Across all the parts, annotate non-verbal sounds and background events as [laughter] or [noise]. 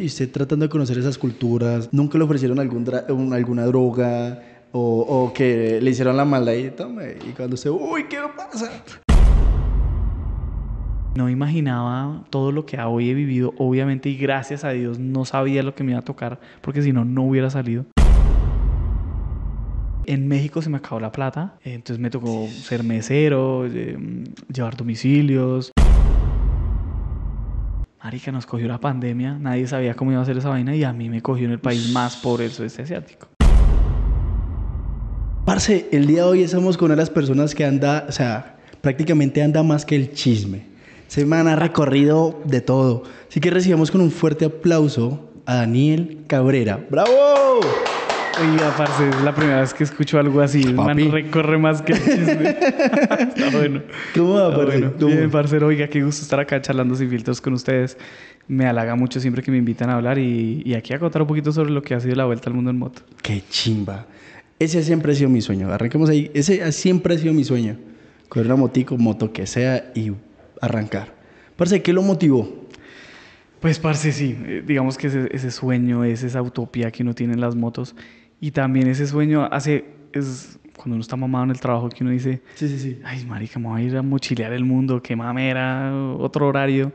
y usted tratando de conocer esas culturas, ¿nunca le ofrecieron algún alguna droga o, que le hicieron la mala y cuando se uy, ¿qué pasa? No imaginaba todo lo que hoy he vivido, obviamente, y gracias a Dios no sabía lo que me iba a tocar, porque si no, no hubiera salido. En México se me acabó la plata, entonces me tocó ser mesero, eh, llevar domicilios. Marica, nos cogió la pandemia, nadie sabía cómo iba a ser esa vaina y a mí me cogió en el país más pobre del sudeste asiático. Parce, el día de hoy estamos con una de las personas que anda, o sea, prácticamente anda más que el chisme. Semana recorrido de todo. Así que recibamos con un fuerte aplauso a Daniel Cabrera. ¡Bravo! Oiga, parce, es la primera vez que escucho algo así. El man recorre más que el [laughs] Está bueno. ¿Cómo va, parce? Bueno. Bien, parcero. Oiga, qué gusto estar acá charlando sin filtros con ustedes. Me halaga mucho siempre que me invitan a hablar y, aquí a contar un poquito sobre lo que ha sido la vuelta al mundo en moto. Qué chimba. Ese siempre ha sido mi sueño. Arranquemos ahí. Ese siempre ha sido mi sueño. Coger una motico, moto que sea y arrancar. Parce, ¿qué lo motivó? Pues, parce, sí. Eh, digamos que ese, ese sueño, esa utopía que uno tiene en las motos y también ese sueño hace, es cuando uno está mamado en el trabajo, que uno dice, sí, sí, sí. ay, marica, me voy a ir a mochilear el mundo, qué mamera, otro horario.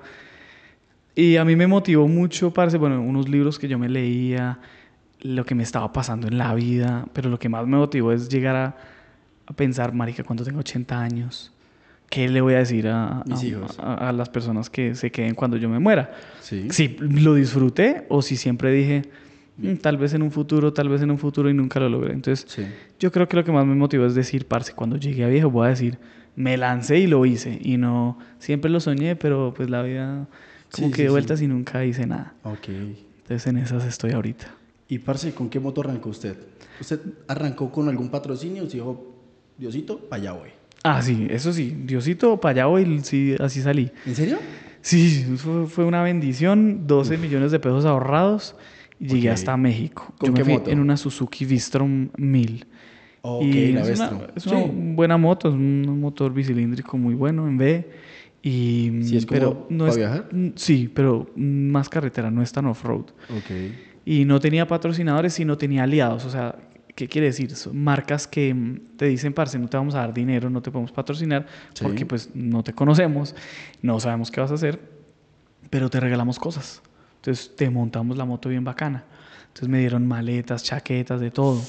Y a mí me motivó mucho, parece... bueno, unos libros que yo me leía, lo que me estaba pasando en la vida, pero lo que más me motivó es llegar a, a pensar, marica, cuando tengo 80 años, ¿qué le voy a decir a, a, a, las personas que se queden cuando yo me muera? Sí. Si lo disfruté o si siempre dije, Mm, tal vez en un futuro, tal vez en un futuro y nunca lo logré. Entonces, yo creo que lo que más me motivó es decir, parce, cuando llegué a viejo voy a decir, me lancé y lo hice. Y no, siempre lo soñé, pero pues la vida como que de vueltas y nunca hice nada. Ok. Entonces en esas estoy ahorita. Y parce, ¿con qué moto arrancó usted? ¿Usted arrancó con algún patrocinio? se dijo, Diosito, para allá voy? Ah, sí, eso sí. Diosito, para allá voy, así salí. ¿En serio? Sí, fue, una bendición. 12 millones de pesos ahorrados llegué hasta México. Yo en una Suzuki Vistrom 1000. Okay, la es, una, es una buena moto, es un motor bicilíndrico muy bueno en B. Y, ¿Sí es como pero no para viajar? Sí, pero más carretera, no es tan off-road. Okay. Y no tenía patrocinadores, sino tenía aliados. O sea, ¿qué quiere decir? marcas que mm, te dicen, parce, no te vamos a dar dinero, no te podemos patrocinar, porque pues no te conocemos, no sabemos qué vas a hacer, pero te regalamos cosas. Entonces te montamos la moto bien bacana. Entonces me dieron maletas, chaquetas, de todo.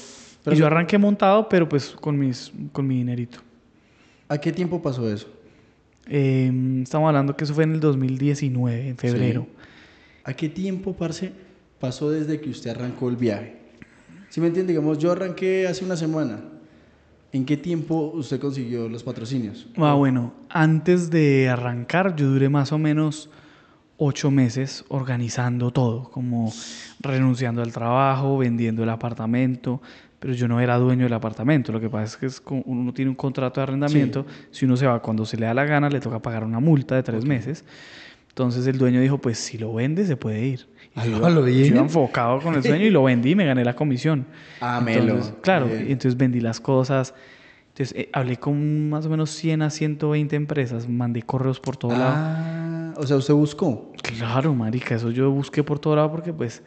y yo arranqué montado, pero pues con, mis, con mi dinerito. ¿A qué tiempo pasó eso? Em, estamos hablando que eso fue en el 2019, en febrero. ¿A qué tiempo, Parce, pasó desde que usted arrancó el viaje? Si me entiende, digamos, yo arranqué hace una semana. ¿En qué tiempo usted consiguió los patrocinios? Ah, bueno, antes de arrancar yo duré más o menos ocho meses organizando todo, como renunciando al trabajo, vendiendo el apartamento, pero yo no era dueño del apartamento. Lo que pasa es que uno tiene un contrato de arrendamiento, si uno se va cuando se le da la gana, le toca pagar una multa de tres meses. Entonces el dueño dijo, pues si lo vende se puede ir. yo, enfocado con el sueño y lo vendí y me gané la comisión. [laughs] Ah, Claro, y entonces vendí las cosas, entonces eh, hablé con más o menos 100 a 120 empresas, mandé correos por todo ah, O sea, ¿usted buscó? Claro, marica, eso yo busqué por todo lado porque pues,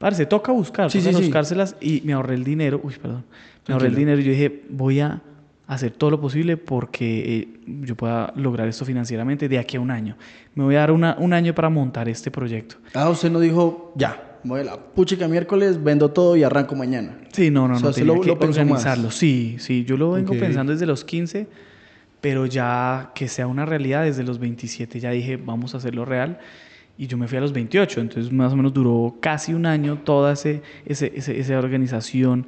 parece, toca buscar, toca buscárselas y me ahorré el dinero, uy, perdón, me ahorré el dinero y yo dije, voy a hacer todo lo posible porque eh, yo pueda lograr esto financieramente de aquí a un año. Me voy a dar una, un año para montar este proyecto. Ah, usted no dijo, ya, voy a la miércoles, vendo todo y arranco mañana. Sí, no, no, no. Tenía lo, que Sí, sí, yo lo vengo pensando desde los 15, pero ya que sea una realidad desde los 27, ya dije, vamos a hacerlo real. Y yo me fui a los 28, entonces más o menos duró casi un año toda ese, ese, esa organización,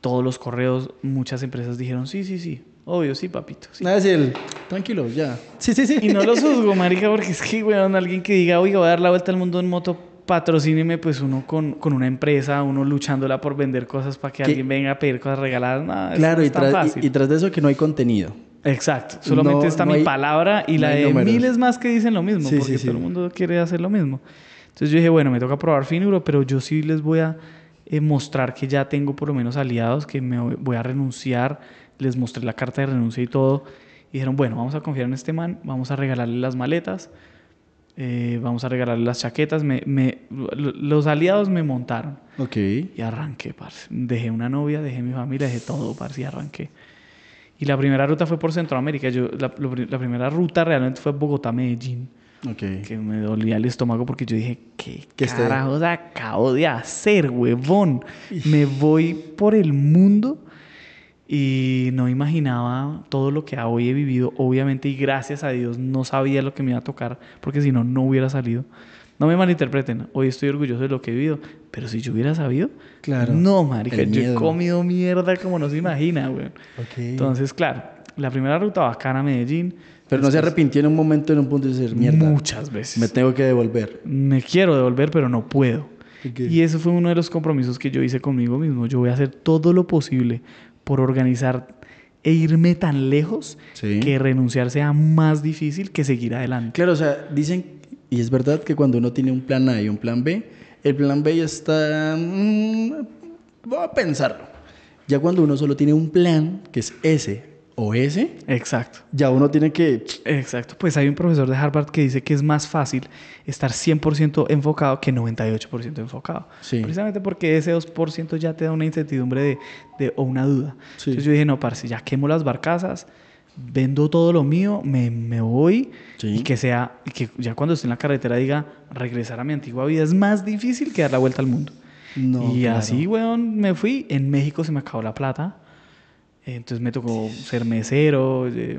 todos los correos, muchas empresas dijeron, sí, sí, sí, Obvio, sí, papito. Nada es el tranquilo, ya. Sí, sí, sí. Y no lo juzgo, marica, porque es que, weón, alguien que diga, oiga, voy a dar la vuelta al mundo en moto, patrocíneme pues uno con, una empresa, uno luchándola por vender cosas para que, alguien venga a pedir cosas regaladas. Nada, claro, y, tras de eso que no hay contenido. Exacto, solamente está mi palabra y la de miles más que dicen lo mismo, porque todo el mundo quiere hacer lo mismo. Entonces yo dije, bueno, me toca probar Finuro, pero yo sí les voy a eh, mostrar que ya tengo por lo menos aliados, que me voy a renunciar, les mostré la carta de renuncia y todo. Y dijeron, bueno, vamos a confiar en este man, vamos a regalarle las maletas. Eh, vamos a regalarle las chaquetas. Me, los aliados me montaron. Ok. Y arranqué, parce. Dejé una novia, dejé mi familia, dejé todo, parce, y arranqué. Y la primera ruta fue por Centroamérica. Yo, la, primera ruta realmente fue Bogotá-Medellín. Que me dolía el estómago porque yo dije, ¿qué, ¿Qué carajos este? acabo de hacer, huevón? Me voy por el mundo y no imaginaba todo lo que hoy he vivido, obviamente, y gracias a Dios no sabía lo que me iba a tocar, porque si no, no hubiera salido. No me malinterpreten, hoy estoy orgulloso de lo que he vivido, pero si yo hubiera sabido, claro, no, marica, yo he comido mierda como no se imagina, güey. Entonces, claro, la primera ruta bacana a Medellín. Pero no se arrepintió en un momento, en un punto de decir, mierda. Muchas veces. Me tengo que devolver. Me quiero devolver, pero no puedo. Y eso fue uno de los compromisos que yo hice conmigo mismo. Yo voy a hacer todo lo posible por organizar e irme tan lejos que renunciar sea más difícil que seguir adelante. Claro, o sea, dicen, y es verdad que cuando uno tiene un plan A y un plan B, el plan B ya está... Mm, voy a pensarlo. Ya cuando uno solo tiene un plan, que es ese, o ese. Exacto. Ya uno tiene que... Exacto. Pues hay un profesor de Harvard que dice que es más fácil estar 100% enfocado que 98% enfocado. Precisamente porque ese 2% ya te da una incertidumbre de, o una duda. Sí. Entonces yo dije, no, parce, ya quemo las barcazas, vendo todo lo mío, me, me voy y que sea... que ya cuando esté en la carretera diga, regresar a mi antigua vida es más difícil que dar la vuelta al mundo. No, y así, weón, me fui. En México se me acabó la plata. Entonces me tocó ser mesero, eh,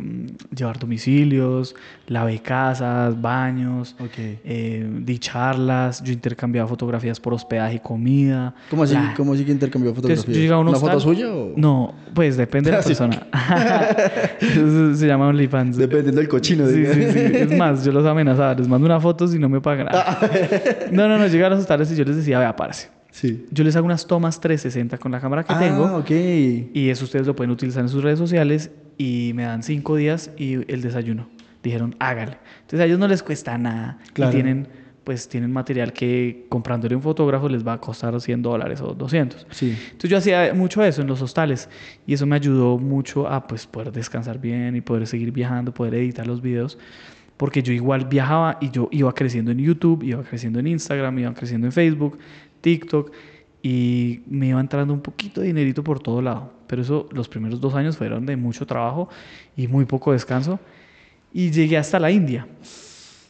llevar domicilios, lavé casas, baños, okay. Eh, di charlas. Yo intercambiaba fotografías por hospedaje y comida. ¿Cómo así, ¿cómo así que intercambiaba fotografías? ¿Una foto suya o...? No, pues depende de la [laughs] ah, persona. [laughs] se llama OnlyFans. Dependiendo del cochino. Sí, sí, sí. Es más, yo los amenazaba. Les mando una foto si no me pagan. Ah. no, no, no. Llegaron a tardes y yo les decía, vea, aparece. Yo les hago unas tomas 360 con la cámara que ah, tengo. Y eso ustedes lo pueden utilizar en sus redes sociales y me dan cinco días y el desayuno. Dijeron, hágale. Entonces a ellos no les cuesta nada. Y tienen, pues, tienen material que comprándole un fotógrafo les va a costar 100 dólares o 200. Sí. Entonces yo hacía mucho eso en los hostales y eso me ayudó mucho a pues, poder descansar bien y poder seguir viajando, poder editar los videos porque yo igual viajaba y yo iba creciendo en YouTube, iba creciendo en Instagram, iba creciendo en Facebook, TikTok y me iba entrando un poquito de dinerito por todo lado. Pero eso, los primeros dos años fueron de mucho trabajo y muy poco descanso. Y llegué hasta la India.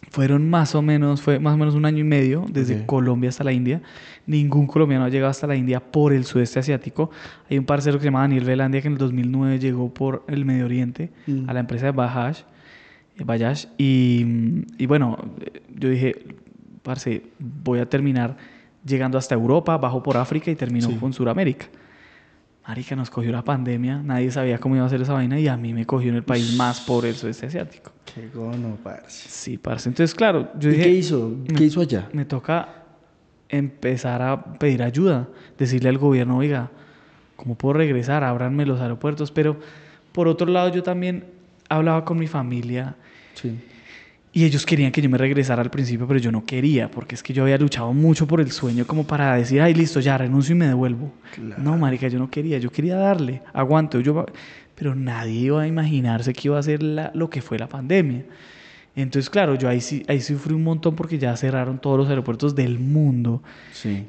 Fueron más o menos, fue más o menos un año y medio desde Colombia hasta la India. Ningún colombiano ha llegado hasta la India por el sudeste asiático. Hay un parcero que se llama Daniel Velandia que en el 2009 llegó por el Medio Oriente mm. a la empresa de Bajaj. Eh, y, y bueno, eh, yo dije, parce, voy a terminar llegando hasta Europa, bajó por África y terminó con Sudamérica. Marica, nos cogió la pandemia, nadie sabía cómo iba a ser esa vaina y a mí me cogió en el país más pobre del sudeste asiático. Qué gono, parce. Sí, parce. Entonces, claro, yo ¿Y dije... qué hizo? ¿Qué hizo allá? Me toca empezar a pedir ayuda, decirle al gobierno, oiga, ¿cómo puedo regresar? Ábranme los aeropuertos. Pero, por otro lado, yo también hablaba con mi familia. Sí. Y ellos querían que yo me regresara al principio, pero yo no quería, porque es que yo había luchado mucho por el sueño como para decir, ay, listo, ya renuncio y me devuelvo. No, marica, yo no quería, yo quería darle, aguanto. Yo, pero nadie iba a imaginarse que iba a ser lo que fue la pandemia. Entonces, claro, yo ahí sí, ahí sufrí un montón porque ya cerraron todos los aeropuertos del mundo.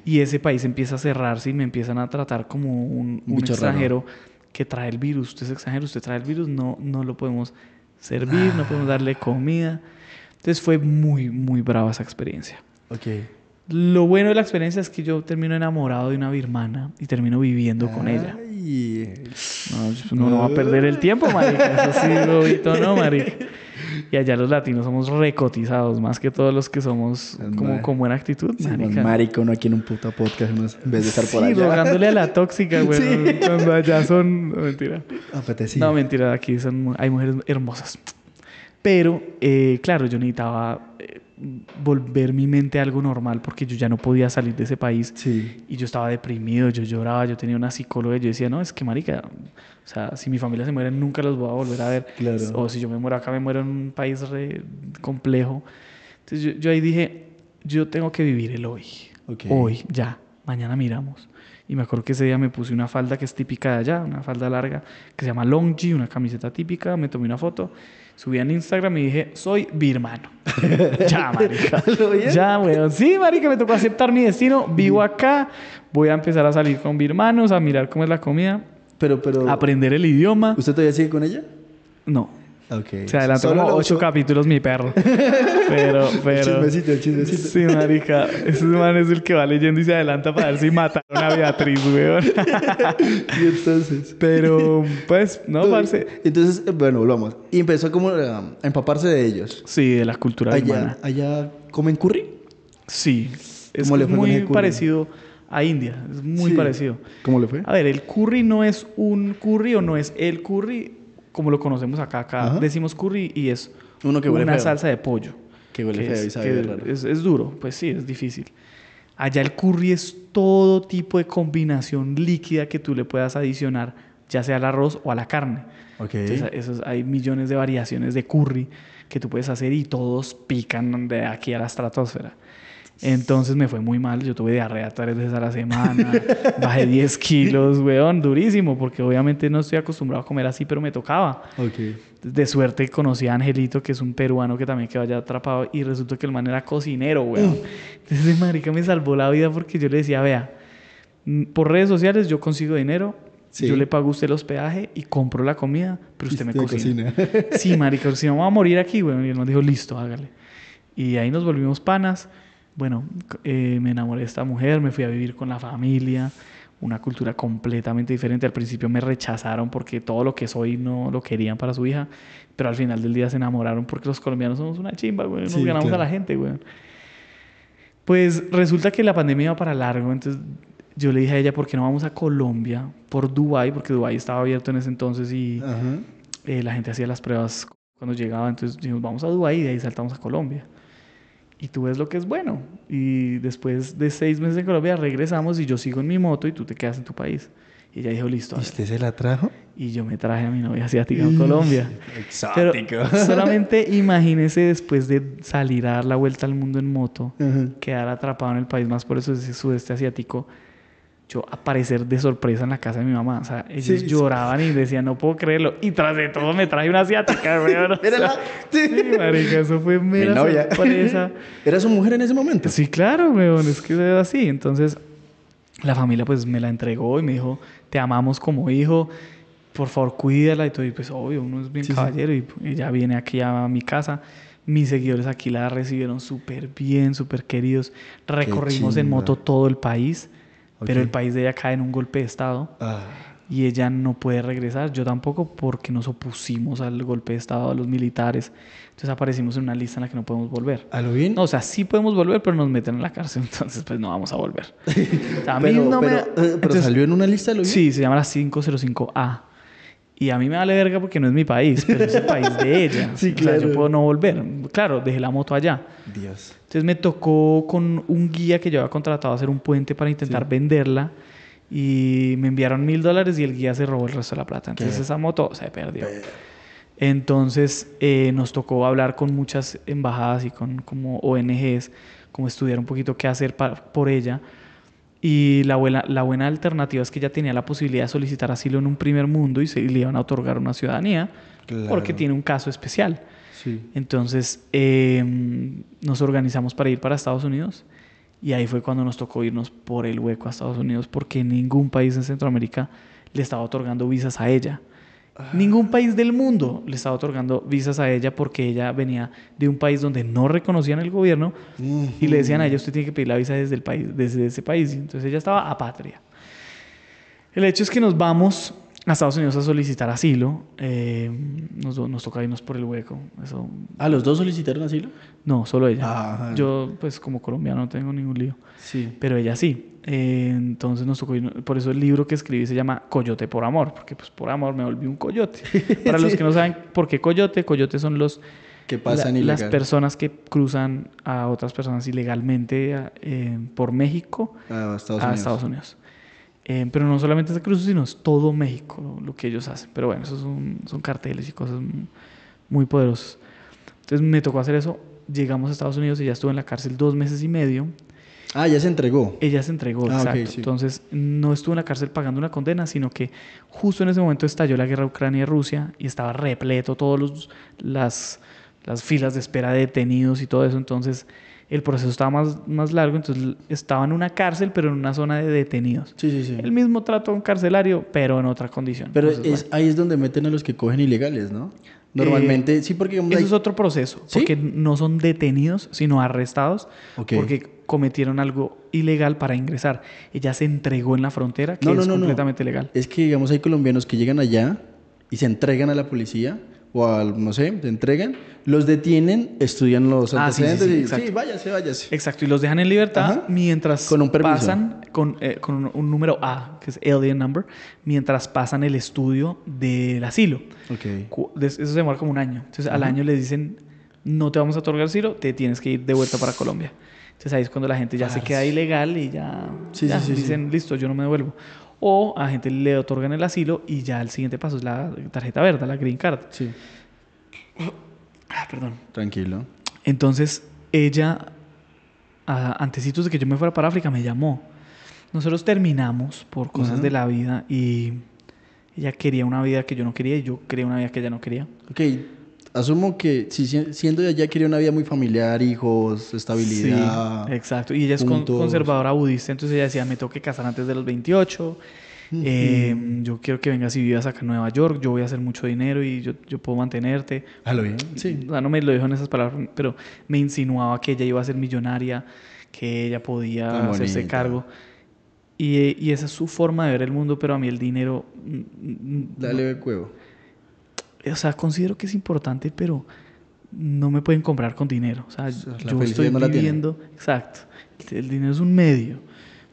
Y ese país empieza a cerrarse y me empiezan a tratar como un, extranjero que trae el virus. Usted es extranjero, usted trae el virus, no, no lo podemos servir, no podemos darle comida. Entonces fue muy, muy brava esa experiencia. Ok. Lo bueno de la experiencia es que yo termino enamorado de una birmana y termino viviendo con ella. No, no, no, va a perder el tiempo, marica. Eso sí, lobito, [laughs] no, marica. Y allá los latinos somos recotizados, más que todos los que somos como con buena actitud, marica. Sí, marica, uno aquí en un puto podcast en vez de estar por sí, allá. rogándole a la [laughs] tóxica, güey. Sí. Cuando allá son... No, mentira. Apetecido. No, mentira. Aquí son... hay mujeres hermosas. Pero, eh, claro, yo necesitaba eh, volver mi mente a algo normal porque yo ya no podía salir de ese país y yo estaba deprimido, yo lloraba, yo tenía una psicóloga y yo decía, no, es que marica, o sea, si mi familia se muere nunca los voy a volver a ver. O si yo me muero acá, me muero en un país complejo. Entonces yo, ahí dije, yo tengo que vivir el hoy. Hoy, ya, mañana miramos. Y me acuerdo que ese día me puse una falda que es típica de allá, una falda larga, que se llama longi, una camiseta típica, me tomé una foto subí en Instagram y dije, soy birmano. [laughs] ya, marica. ya, weón. Sí, marica, me tocó aceptar mi destino. Vivo acá. Voy a empezar a salir con birmanos, a mirar cómo es la comida. Pero, pero... Aprender el idioma. ¿Usted todavía sigue con ella? No. Okay. Se adelantó como ocho capítulos mi perro. Pero, [laughs] pero... chismecito, chismecito. Sí, marica. Ese man es el que va leyendo y se adelanta para ver si mataron a Beatriz, weón. [laughs] y entonces... Pero, pues, no, parce. Entonces, bueno, volvamos. Y empezó como a empaparse de ellos. Sí, de la cultura allá, ¿Allá comen curry? Sí. Es muy parecido a India. Es muy sí. parecido. ¿Cómo le fue? A ver, el curry no es un curry o no es el curry como lo conocemos acá. Acá decimos curry y es Uno que una salsa de pollo. Que es, Es, duro, pues sí, es difícil. Allá el curry es todo tipo de combinación líquida que tú le puedas adicionar, ya sea al arroz o a la carne. hay millones de variaciones de curry que tú puedes hacer y todos pican de aquí a la estratosfera. Entonces me fue muy mal, yo tuve diarrea tres veces a la semana, [laughs] bajé 10 kilos, weón, durísimo, porque obviamente no estoy acostumbrado a comer así, pero me tocaba. De suerte conocí a Angelito, que es un peruano que también quedó allá atrapado, y resultó que el man era cocinero, weón. Entonces, marica me salvó la vida porque yo le decía, vea, mm, por redes sociales yo consigo dinero, Yo le pago a usted el hospedaje y compro la comida, pero usted, me cocina. sí, marica, si no vamos a morir aquí, weón. Y él man dijo, listo, hágale. Y ahí nos volvimos panas. Bueno, eh, me enamoré de esta mujer, me fui a vivir con la familia, una cultura completamente diferente. Al principio me rechazaron porque todo lo que soy no lo querían para su hija, pero al final del día se enamoraron porque los colombianos somos una chimba, güey, nos ganamos a la gente, güey. Pues resulta que la pandemia iba para largo, entonces yo le dije a ella, ¿por qué no vamos a Colombia por Dubai? Porque Dubai estaba abierto en ese entonces y eh, la gente hacía las pruebas cuando llegaba, entonces dijimos, vamos a Dubai y de ahí saltamos a Colombia y tú ves lo que es bueno. Y después de seis meses en Colombia regresamos y yo sigo en mi moto y tú te quedas en tu país. Y ella dijo, listo. ¿Y usted se la trajo? Y yo me traje a mi novia asiática en Colombia. exacto solamente imagínese después de salir a dar la vuelta al mundo en moto, quedar atrapado en el país más por eso es el sudeste asiático, aparecer de sorpresa en la casa de mi mamá. O sea, ellos lloraban y decían, no puedo creerlo. Y tras de todo me trae una asiática, güey. [laughs] marica, eso fue mera [laughs] ¿Era su mujer en ese momento? Sí, claro, Es que era así. Entonces, la familia pues me la entregó y me dijo, te amamos como hijo. Por favor, cuídala. Y todo. Y pues, obvio, uno es bien caballero. Y ella viene aquí a mi casa. Mis seguidores aquí la recibieron súper bien, súper queridos. Recorrimos en moto todo el país pero el país de ella cae en un golpe de Estado. Ah. Y ella no puede regresar, yo tampoco, porque nos opusimos al golpe de Estado, a los militares. Entonces aparecimos en una lista en la que no podemos volver. ¿A lo bien? o sea, sí podemos volver, pero nos meten en la cárcel, [laughs] entonces pues no vamos a volver. salió en una lista, ¿lo Sí, se llama la 505A. Y a mí me vale verga porque no es mi país, pero es el país de [laughs] ella. claro. O sea, yo puedo no volver. Claro, dejé la moto allá. Dios. Entonces me tocó con un guía que yo había contratado a hacer un puente para intentar venderla. Y me enviaron mil dólares y el guía se robó el resto de la plata. Entonces esa moto se perdió. Entonces eh, nos tocó hablar con muchas embajadas y con como ONGs, como estudiar un poquito qué hacer por ella y la buena, la buena alternativa es que ella tenía la posibilidad de solicitar asilo en un primer mundo y, se, le iban a otorgar una ciudadanía porque tiene un caso especial. Entonces em, nos organizamos para ir para Estados Unidos y ahí fue cuando nos tocó irnos por el hueco a Estados Unidos porque ningún país en Centroamérica le estaba otorgando visas a ella. Ah. Ningún país del mundo le estaba otorgando visas a ella porque ella venía de un país donde no reconocían el gobierno y le decían a ella usted tiene que pedir la visa desde el país, desde ese país. Entonces ella estaba apátrida El hecho es que nos vamos a Estados Unidos a solicitar asilo. Eh, nos, nos, toca irnos por el hueco. Eso... los dos solicitaron asilo? No, solo ella. Ah, ah. Yo, pues como colombiano, no tengo ningún lío. Sí. Pero ella sí. Eh, entonces nos tocó irnos. Por eso el libro que escribí se llama Coyote por Amor, porque pues por amor me volví un coyote. [laughs] Para los que no saben por qué coyote, coyote son los... pasan Las personas que cruzan a otras personas ilegalmente eh, por México a Estados Unidos. Eh, pero no solamente Cruz, sino es todo México lo que ellos hacen. Pero bueno, esos son, carteles y cosas muy poderosos. Entonces me tocó hacer eso. Llegamos a Estados Unidos y ya estuve en la cárcel dos meses y medio. Ah, ya se entregó. Ella se entregó, ah, exacto. Entonces no estuvo en la cárcel pagando una condena, sino que justo en ese momento estalló la guerra Ucrania-Rusia y estaba repleto todas las, las filas de espera de detenidos y todo eso. Entonces el proceso estaba más, más largo, entonces estaba en una cárcel, pero en una zona de detenidos. Sí, sí, sí. El mismo trato a un carcelario, pero en otra condición. Pero ahí es donde meten a los que cogen ilegales, ¿no? Eh, Normalmente, sí, porque... eso es otro proceso, porque no son detenidos, sino arrestados, porque cometieron algo ilegal para ingresar. Ella se entregó en la frontera, que es completamente legal. Es que, digamos, hay colombianos que llegan allá y se entregan a la policía o al, no sé, te entregan, los detienen, estudian los ah, antecedentes sí, y sí, váyase, váyase. Exacto, y los dejan en libertad mientras con un pasan eh, con, un número A, que es alien number, mientras pasan el estudio del asilo. Okay. Eso se demora como un año. Entonces, al año le dicen, no te vamos a otorgar asilo, te tienes que ir de vuelta para Colombia. Entonces, ahí es cuando la gente ya ah, se queda ilegal y ya, ya dicen, listo, yo no me devuelvo o a gente le otorgan el asilo y ya el siguiente paso es la tarjeta verde, la green card. Sí. Ah, perdón. Tranquilo. Entonces, ella, antes de que yo me fuera para África, me llamó. Nosotros terminamos por cosas de la vida y ella quería una vida que yo no quería y yo quería una vida que ella no quería. Ok, asumo que si, siendo de allá quería una vida muy familiar, hijos, estabilidad. exacto. Y ella es conservadora budista, entonces ella decía, me tengo que casar antes de los 28. Em, yo quiero que vengas y vivas acá en Nueva York, yo voy a hacer mucho dinero y yo, puedo mantenerte. A ah, bien. Sí. no me lo dijo en esas palabras, pero me insinuaba que ella iba a ser millonaria, que ella podía hacerse cargo. Y, y, esa es su forma de ver el mundo, pero a mí el dinero... Mm, mm, Dale de el cuevo o sea, considero que es importante, pero no me pueden comprar con dinero. O sea, yo estoy viviendo, exacto, el dinero es un medio,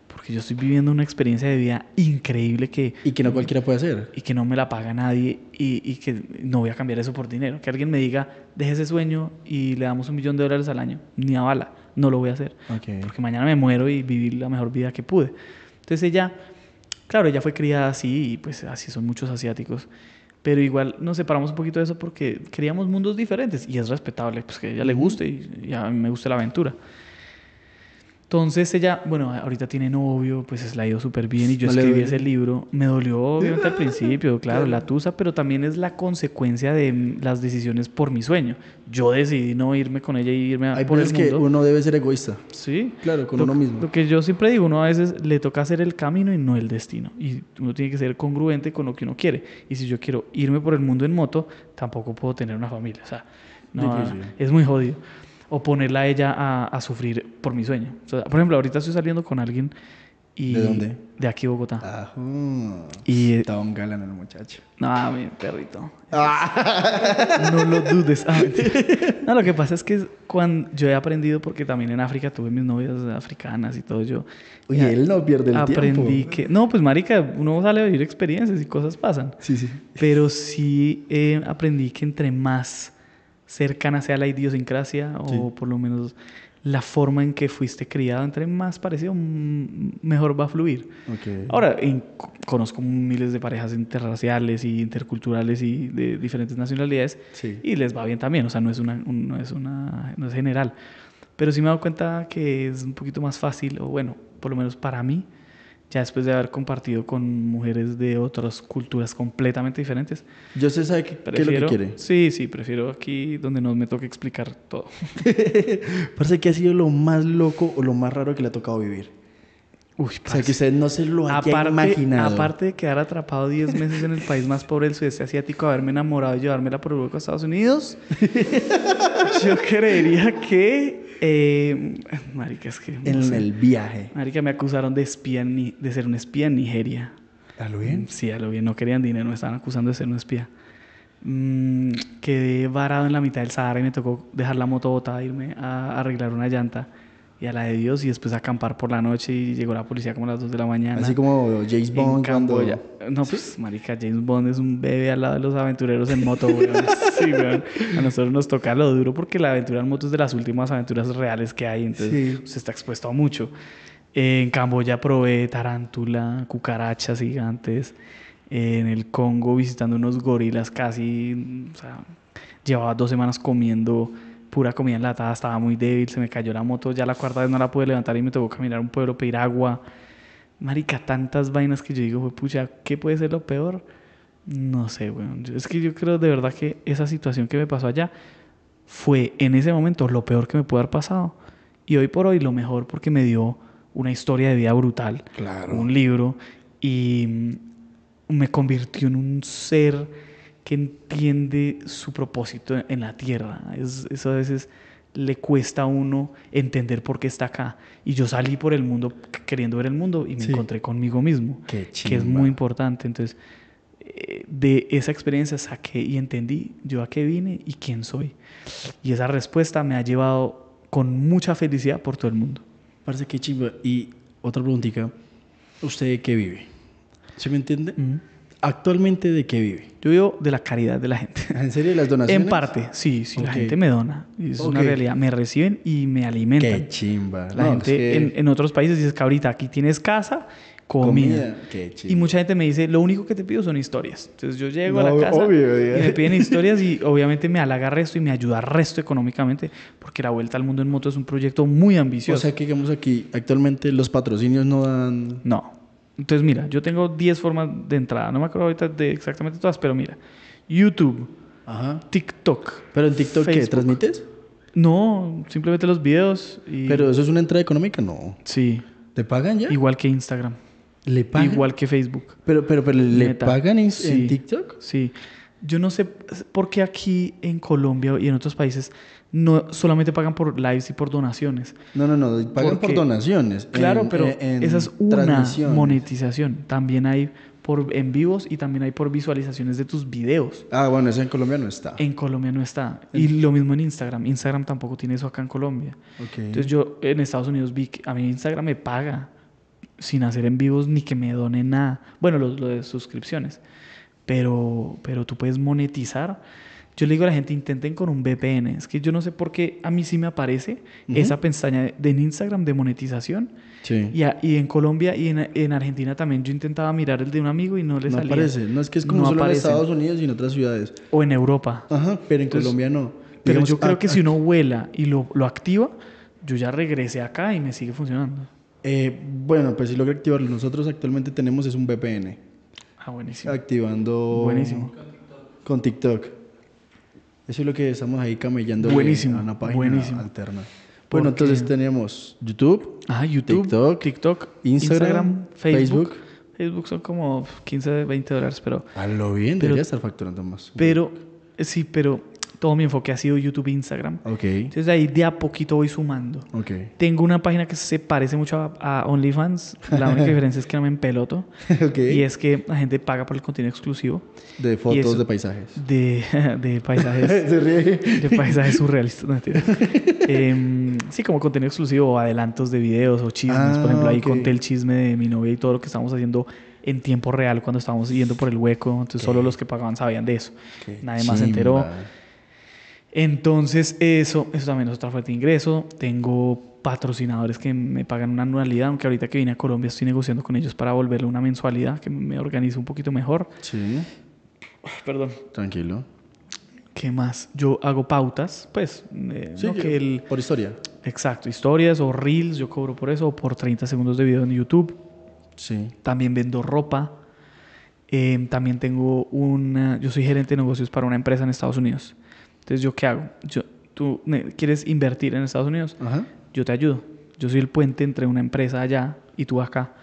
porque yo estoy viviendo una experiencia de vida increíble que... Y que no cualquiera puede hacer. Y que no me la paga nadie y, y que no voy a cambiar eso por dinero. Que alguien me diga, deje ese sueño y le damos un millón de dólares al año, ni a bala, no lo voy a hacer. Porque mañana me muero y vivir la mejor vida que pude. Entonces ella, claro, ella fue criada así y pues así son muchos asiáticos. Pero igual nos separamos un poquito de eso porque queríamos mundos diferentes y es respetable, pues que a ella le guste y, ya a mí me gusta la aventura. Entonces ella, bueno, ahorita tiene novio, pues es la ha ido súper bien y yo escribí ese libro. Me dolió obviamente al [laughs] principio, claro, la tusa, pero también es la consecuencia de las decisiones por mi sueño. Yo decidí no irme con ella y irme a Hay por el mundo. que uno debe ser egoísta. Sí. Claro, con uno mismo. Lo que yo siempre digo, uno a veces le toca hacer el camino y no el destino. Y uno tiene que ser congruente con lo que uno quiere. Y si yo quiero irme por el mundo en moto, tampoco puedo tener una familia. O sea, es muy jodido o ponerla a ella a, sufrir por mi sueño. por ejemplo, ahorita estoy saliendo con alguien y ¿De dónde? De aquí Bogotá. Ajá. Ah, mm, y eh, está un galán el muchacho. No, mi perrito. Ah. No lo dudes. Ah, no, lo que pasa es que cuando yo he aprendido porque también en África tuve mis novias africanas y todo yo. Y él no pierde el tiempo. Aprendí que no, pues marica, uno sale a vivir experiencias y cosas pasan. Sí, sí. Pero sí aprendí que entre más cercana sea la idiosincrasia o por lo menos la forma en que fuiste criado, entre más parecido, mejor va a fluir. Ahora, conozco miles de parejas interraciales y interculturales y de diferentes nacionalidades y les va bien también, o sea, no es, una, no, es una, no es general. Pero sí me he dado cuenta que es un poquito más fácil, o bueno, por lo menos para mí, ya después de haber compartido con mujeres de otras culturas completamente diferentes. Yo sé sabe que, prefiero, qué es lo que quiere. Sí, sí, prefiero aquí donde no me toque explicar todo. [laughs] Parece que ha sido lo más loco o lo más raro que le ha tocado vivir. Uy, o sea, que ustedes no se lo haya aparte, imaginado. Aparte de quedar atrapado 10 meses en el país más pobre del sudeste asiático, haberme enamorado y llevármela por el hueco a Estados Unidos, [laughs] yo creería que eh, marica, es que. en el viaje. Marica, me acusaron de, espía ni de ser un espía en Nigeria. ¿A lo bien? Sí, a lo bien. No querían dinero, me estaban acusando de ser un espía. Mm, quedé varado en la mitad del Sahara y me tocó dejar la moto botada, e irme a arreglar una llanta y a la de Dios y después acampar por la noche y llegó la policía como a las 2 de la mañana. Así como James Bond en Camboya. No, pues, marica, James Bond es un bebé al lado de los aventureros en moto, [laughs] A nosotros nos toca lo duro porque la aventura en moto es de las últimas aventuras reales que hay, entonces se está expuesto a mucho. Eh, en Camboya probé tarántula, cucarachas gigantes. Eh, en el Congo visitando unos gorilas casi, o sea, llevaba dos semanas comiendo pura comida enlatada, estaba muy débil, se me cayó la moto, ya la cuarta vez no la pude levantar y me tocó caminar a un pueblo, pedir agua. Marica, tantas vainas que yo digo, pucha, ¿qué puede ser lo peor? No sé, weón. Es que yo creo de verdad que esa situación que me pasó allá fue en ese momento lo peor que me pudo haber pasado. Y hoy por hoy lo mejor porque me dio una historia de vida brutal, un libro, y mm, me convirtió en un ser que entiende su propósito en la tierra. eso a veces le cuesta a uno entender por qué está acá. Y yo salí por el mundo queriendo ver el mundo y me encontré conmigo mismo, que es muy importante. Entonces, eh, de esa experiencia saqué y entendí yo a qué vine y quién soy. Y esa respuesta me ha llevado con mucha felicidad por todo el mundo. Parece que chiva Y otra preguntita, ¿usted qué vive? ¿Se me entiende? ¿Actualmente de qué vive? Yo vivo de la caridad de la gente. [laughs] ¿En serio? las donaciones? En parte, sí, sí. La gente me dona. Es una realidad. Me reciben y me alimentan. Qué chimba. La gente en, otros países dices que ahorita aquí tienes casa, comida. Qué chimba. Y mucha gente me dice, lo único que te pido son historias. Entonces yo llego a la casa y me piden [laughs] historias y obviamente me halaga resto y me ayuda resto económicamente porque la Vuelta al Mundo en Moto es un proyecto muy ambicioso. O sea que digamos aquí, actualmente los patrocinios no dan... No. Entonces, mira, yo tengo 10 formas de entrada. No me acuerdo ahorita de exactamente todas, pero mira. YouTube, TikTok. ¿Pero en TikTok qué? ¿Transmites? No, simplemente los videos. Y... Pero eso es una entrada económica, no. Sí. ¿Te pagan ya? Igual que Instagram. ¿Le pagan? Igual que Facebook. ¿Pero, pero, pero le pagan en TikTok? Sí. Yo no sé por qué aquí en Colombia y en otros países no solamente pagan por lives y por donaciones. No, no, no, pagan por donaciones. Claro, pero esa es una monetización. También hay por en vivos y también hay por visualizaciones de tus videos. Ah, bueno, eso en Colombia no está. En Colombia no está. Y lo mismo en Instagram. Instagram tampoco tiene eso acá en Colombia. Entonces yo en Estados Unidos vi que a mí Instagram me paga sin hacer en vivos ni que me donen nada. Bueno, lo, de suscripciones. Pero, pero tú puedes monetizar yo le digo a la gente, intenten con un VPN. Es que yo no sé por qué a mí sí me aparece esa pestaña de, en Instagram de monetización. Y, en Colombia y en, Argentina también yo intentaba mirar el de un amigo y no le no aparece. No es que es como solo en Estados Unidos y en otras ciudades. O en Europa. Ajá, pero en Colombia no. Pero yo creo ah, que si ah. uno vuela y lo, activa, yo ya regresé acá y me sigue funcionando. Eh, bueno, pues si logro activarlo. Nosotros actualmente tenemos es un VPN. Ah, buenísimo. Activando... Buenísimo. Con TikTok. Eso es lo que estamos ahí camellando. Buenísimo. una página buenísimo. alterna. Bueno, entonces tenemos YouTube, ah, YouTube TikTok, Instagram, Facebook. Facebook. son como 15, 20 dólares, pero... A lo bien, debería estar facturando más. Pero, sí, pero todo mi enfoque ha sido YouTube e Instagram. Ok. Entonces ahí de a poquito voy sumando. Ok. Tengo una página que se parece mucho a, OnlyFans. La única [laughs] diferencia es que no me empeloto. Ok. Y es que la gente paga por el contenido exclusivo. De fotos, de paisajes. De, [laughs] de paisajes. [laughs] De paisajes surrealistas. Em, sí, como contenido exclusivo, o adelantos de videos o chismes. por ah, ejemplo, ahí conté el chisme de mi novia y todo lo que estamos haciendo en tiempo real cuando estábamos yendo por el hueco. Entonces solo los que pagaban sabían de eso. Nadie más se enteró. Entonces, eso, eso también es otra fuente de ingreso. Tengo patrocinadores que me pagan una anualidad, aunque ahorita que vine a Colombia estoy negociando con ellos para volverle una mensualidad que me organice un poquito mejor. Sí. Perdón. Tranquilo. ¿Qué más? Yo hago pautas, pues. Eh, sí, que el... por historia. Exacto, historias o reels, yo cobro por eso, o por 30 segundos de video en YouTube. Sí. También vendo ropa. Em, también tengo una. Yo soy gerente de negocios para una empresa en Estados Unidos. Entonces, ¿yo qué hago? Yo, tú quieres invertir en Estados Unidos, yo te ayudo. Yo soy el puente entre una empresa allá y tú acá.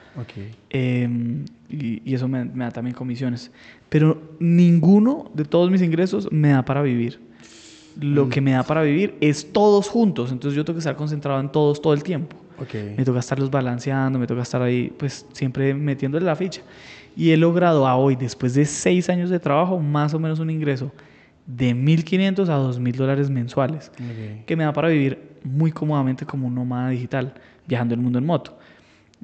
Em, y, eso me, da también comisiones. Pero ninguno de todos mis ingresos me da para vivir. Lo mm. que me da para vivir es todos juntos. Entonces yo tengo que estar concentrado en todos todo el tiempo. Me toca estarlos balanceando, me toca estar ahí, pues siempre metiéndole la ficha. Y he logrado a hoy, después de seis años de trabajo, más o menos un ingreso de 1.500 a 2.000 dólares mensuales, que me da para vivir muy cómodamente como un nómada digital, viajando el mundo en moto.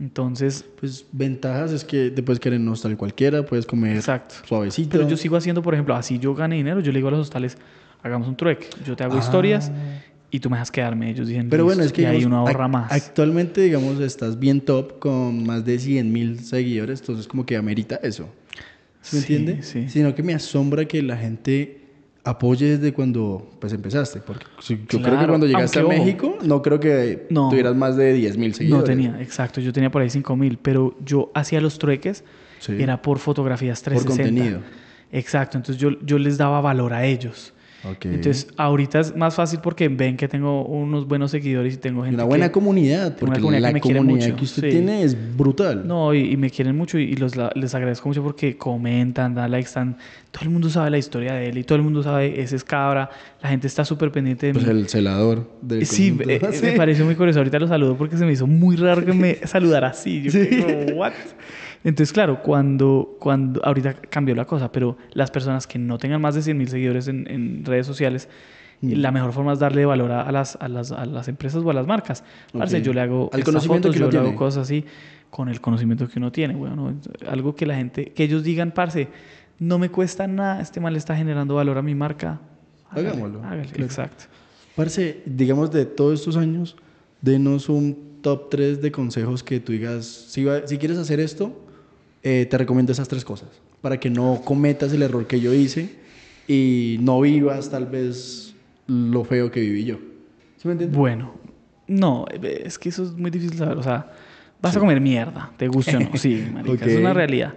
Entonces, pues ventajas es que después puedes quedar en un hostal cualquiera, puedes comer suavecito. Pero yo sigo haciendo, por ejemplo, así yo gane dinero, yo le digo a los hostales, hagamos un trueque, yo te hago historias ah. y tú me dejas quedarme. Ellos dicen, pero bueno, es que hay una ahorra más. Actualmente, digamos, estás bien top con más de 100.000 seguidores, entonces como que amerita eso. ¿Se entiende? Sí. Sino que me asombra que la gente apoye desde cuando pues empezaste. Porque yo creo que cuando llegaste a México, no creo que tuvieras más de 10.000 mil seguidores. No tenía, exacto. Yo tenía por ahí 5 mil, pero yo hacía los trueques, era por fotografías 360. Por contenido. Exacto. Entonces yo, yo les daba valor a ellos. Entonces, ahorita es más fácil porque ven que tengo unos buenos seguidores y tengo gente. Una buena comunidad, porque la comunidad que usted tiene es brutal. No, y, me quieren mucho y, los, les agradezco mucho porque comentan, dan likes, están. Todo el mundo sabe la historia de él y todo el mundo sabe ese es cabra. La gente está súper pendiente de pues el celador del eh, eh, [laughs] eh, Sí, me pareció muy curioso. Ahorita lo saludo porque se me hizo muy raro que me [laughs] saludara así. Yo ¿Sí? Entonces, claro, cuando, cuando ahorita cambió la cosa, pero las personas que no tengan más de 100 mil seguidores en, redes sociales, mm. la mejor forma es darle valor a, las, a, las, a las, empresas o a las marcas. yo le hago Al conocimiento que yo le hago cosas así con el conocimiento que uno tiene. algo que la gente, que ellos digan, parce, no me cuesta nada, este mal está generando valor a mi marca. Hagámoslo. Exacto. Parce, digamos de todos estos años, denos un top 3 de consejos que tú digas, si, si quieres hacer esto, eh, te recomiendo esas tres cosas para que no cometas el error que yo hice y no vivas tal vez lo feo que viví yo. ¿Sí me entiendes? Bueno, no, eh, es que eso es muy difícil saber. O sea, vas a comer mierda, te gusta o no. Sí, [laughs] es una realidad.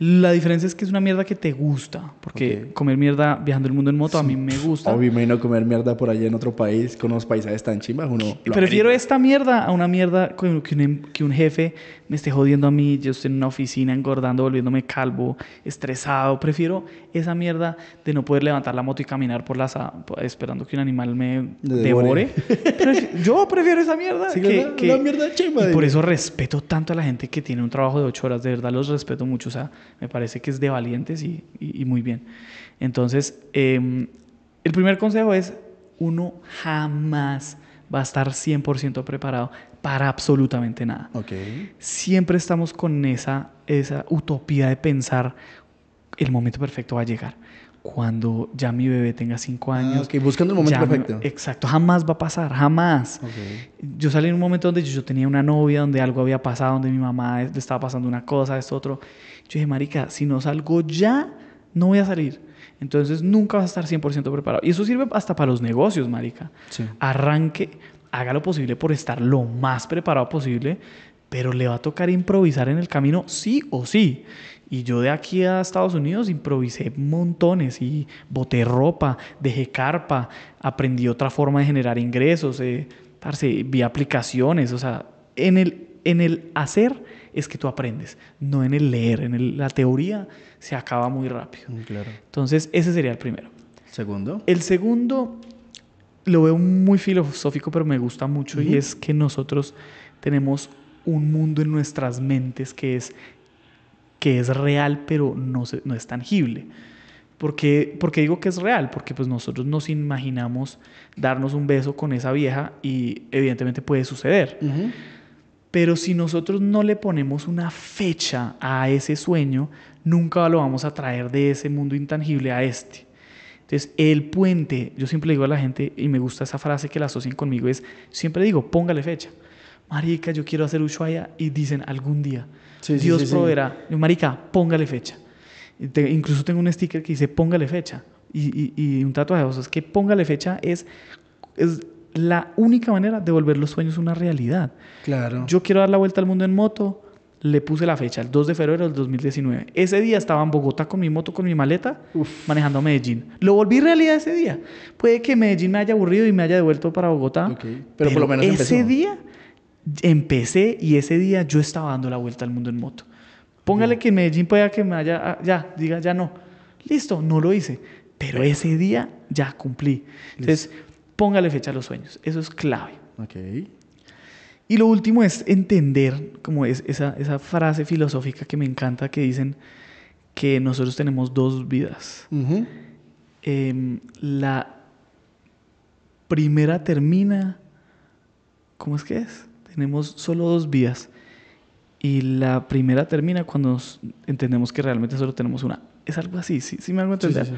La diferencia es que es una mierda que te gusta, porque comer mierda viajando el mundo en moto a mí me [laughs] gusta. Obvio, imagino comer mierda por allá en otro país con unos paisajes tan chimbas. Uno Prefiero esta mierda a una mierda que em, que un jefe me esté jodiendo a mí, yo estoy en una oficina engordando, volviéndome calvo, estresado. Prefiero esa mierda de no poder levantar la moto y caminar por las esperando que un animal me devore. [laughs] yo prefiero esa mierda. que, mierda y por eso respeto tanto a la gente que tiene un trabajo de ocho horas. De verdad los respeto mucho. O sea, me parece que es de valientes y, muy bien. Entonces, em, el primer consejo es uno jamás va a estar 100% preparado para absolutamente nada. Okay. Siempre estamos con esa, esa utopía de pensar el momento perfecto va a llegar. Cuando ya mi bebé tenga 5 ah, años. buscando el momento perfecto. exacto, jamás va a pasar, jamás. Okay. Yo salí en un momento donde yo, tenía una novia, donde algo había pasado, donde mi mamá le estaba pasando una cosa, esto, otro. Yo dije, Marica, si no salgo ya, no voy a salir. Entonces nunca vas a estar 100% preparado. Y eso sirve hasta para los negocios, marica. Arranque, haga lo posible por estar lo más preparado posible, pero le va a tocar improvisar en el camino sí o sí. Y yo de aquí a Estados Unidos improvisé montones y boté ropa, dejé carpa, aprendí otra forma de generar ingresos, eh, vi aplicaciones, o sea, en el en el hacer es que tú aprendes, no en el leer, en la teoría se acaba muy rápido. Mm, claro. Entonces, ese sería el primero. Segundo. El segundo lo veo muy filosófico, pero me gusta mucho y es que nosotros tenemos un mundo en nuestras mentes que es, que es real, pero no, es tangible. Porque, porque digo que es real, porque pues nosotros nos imaginamos darnos un beso con esa vieja y evidentemente puede suceder. Pero si nosotros no le ponemos una fecha a ese sueño, nunca lo vamos a traer de ese mundo intangible a este. Entonces, el puente, yo siempre digo a la gente, y me gusta esa frase que la asocian conmigo, es, siempre digo, póngale fecha. Marica, yo quiero hacer Ushuaia y dicen algún día. Dios proveerá. Marica, póngale fecha. incluso tengo un sticker que dice, póngale fecha. Y, un tatuaje, de sea, es que póngale fecha es, es la única manera de volver los sueños una realidad. Claro. Yo quiero dar la vuelta al mundo en moto, le puse la fecha, el 2 de febrero del 2019. Ese día estaba en Bogotá con mi moto, con mi maleta, manejando a Medellín. Lo volví realidad ese día. Puede que Medellín me haya aburrido y me haya devuelto para Bogotá. Pero, por lo menos ese día empecé y ese día yo estaba dando la vuelta al mundo en moto. Póngale que Medellín pueda que me haya, ah, ya, diga, ya no. Listo, no lo hice. Pero ese día ya cumplí. Entonces, Póngale fecha a los sueños, eso es clave. Okay. Y lo último es entender, como es esa, frase filosófica que me encanta, que dicen que nosotros tenemos dos vidas. Em, la primera termina, ¿cómo es que es? Tenemos solo dos vidas. Y la primera termina cuando entendemos que realmente solo tenemos una. Es algo así, sí, sí me hago entender.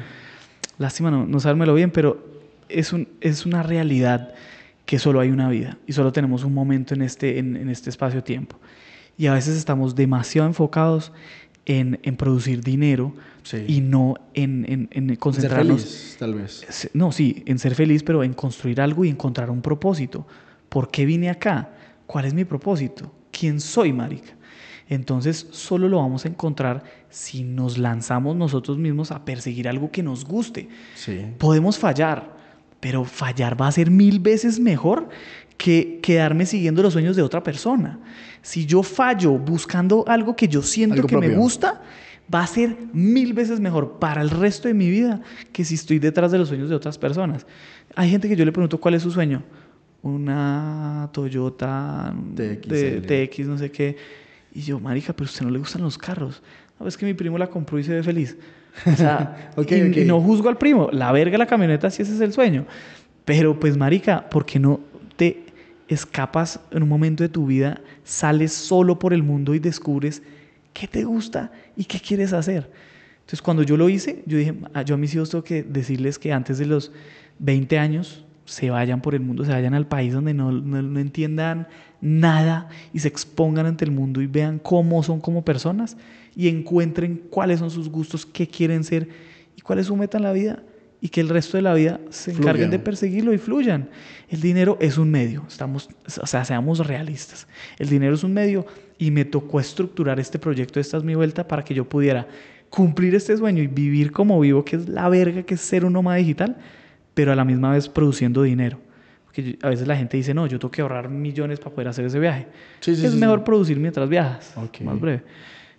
Lástima no, no bien, pero es, una realidad que solo hay una vida y solo tenemos un momento en este, en, este espacio-tiempo. Y a veces estamos demasiado enfocados en, producir dinero y no en, en concentrarnos. feliz, tal vez. No, sí, en ser feliz, pero en construir algo y encontrar un propósito. ¿Por qué vine acá? ¿Cuál es mi propósito? ¿Quién soy, marica? Entonces solo lo vamos a encontrar si nos lanzamos nosotros mismos a perseguir algo que nos guste. Sí. Podemos fallar, pero fallar va a ser mil veces mejor que quedarme siguiendo los sueños de otra persona. Si yo fallo buscando algo que yo siento que me gusta, va a ser mil veces mejor para el resto de mi vida que si estoy detrás de los sueños de otras personas. Hay gente que yo le pregunto cuál es su sueño. Una Toyota De, TX, no sé qué. Y yo, marica, pero a usted no le gustan los carros. No, es que mi primo la compró y se ve feliz. [laughs] [laughs] y, no juzgo al primo. La verga la camioneta si ese es el sueño. Pero pues, marica, ¿por qué no te escapas en un momento de tu vida, sales solo por el mundo y descubres qué te gusta y qué quieres hacer? Entonces, cuando yo lo hice, yo dije, ah, yo a mis hijos tengo que decirles que antes de los 20 años se vayan por el mundo, se vayan al país donde no, no entiendan nada y se expongan ante el mundo y vean cómo son como personas y encuentren cuáles son sus gustos, qué quieren ser y cuál es su meta en la vida y que el resto de la vida se encarguen de perseguirlo y fluyan. El dinero es un medio, estamos, o sea, seamos realistas. El dinero es un medio y me tocó estructurar este proyecto, esta es mi vuelta, para que yo pudiera cumplir este sueño y vivir como vivo, que es la verga, que es ser un nómada digital, pero a la misma vez produciendo dinero. Porque a veces la gente dice, no, yo tengo que ahorrar millones para poder hacer ese viaje. es mejor producir mientras viajas. Más breve.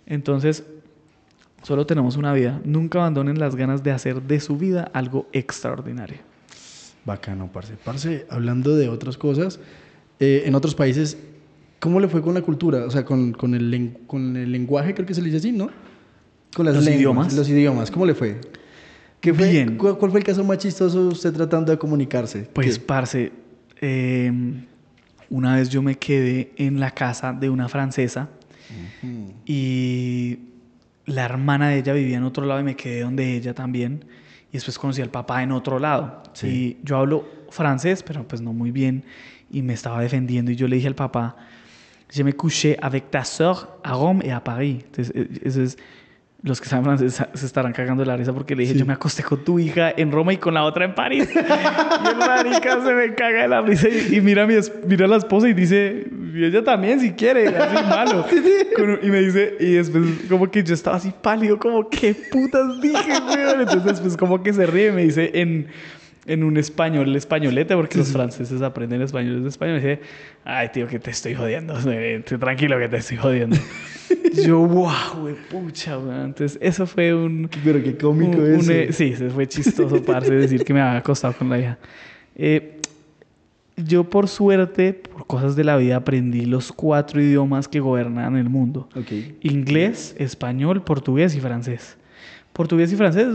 Entonces, solo tenemos una vida. Nunca abandonen las ganas de hacer de su vida algo extraordinario. Bacano, parce. Parce, hablando de otras cosas, eh, en otros países, ¿cómo le fue con la cultura? O sea, con, con, el, con el lenguaje, creo que se le dice así, ¿no? Con las los idiomas. Los idiomas, ¿cómo le fue? ¿Qué fue? ¿Cuál fue el caso más chistoso usted tratando de comunicarse? Pues, parce, Em, una vez yo me quedé en la casa de una francesa y la hermana de ella vivía en otro lado y me quedé donde ella también. Y después conocí al papá en otro lado. Y yo hablo francés, pero pues no muy bien. Y me estaba defendiendo y yo le dije al papá, yo me couché avec ta soeur a Roma y a París Entonces, e, e, eso es los que saben francés se estarán cagando la risa porque le dije, yo me acosté con tu hija en Roma y con la otra en París. [laughs] y el marica se me caga de la risa y, mira, a mira la esposa y dice, y ella también si quiere, así [laughs] malo. y me dice, y después como que yo estaba así pálido, como, ¿qué putas dije, Entonces pues, como que se ríe y me dice, en en un español el españolete, porque los franceses aprenden español de español. Y dice, ay, tío, que te estoy jodiendo. [laughs] Eh, tranquilo que te estoy jodiendo. [laughs] Yo, wow, güey, pucha, güey. Entonces, eso fue un. Pero qué cómico un, eso. se e-, fue chistoso, [laughs] parce, decir que me había acostado con la hija. Eh, yo, por suerte, por cosas de la vida, aprendí los cuatro idiomas que gobernan el mundo: inglés, español, portugués y francés. Portugués y francés,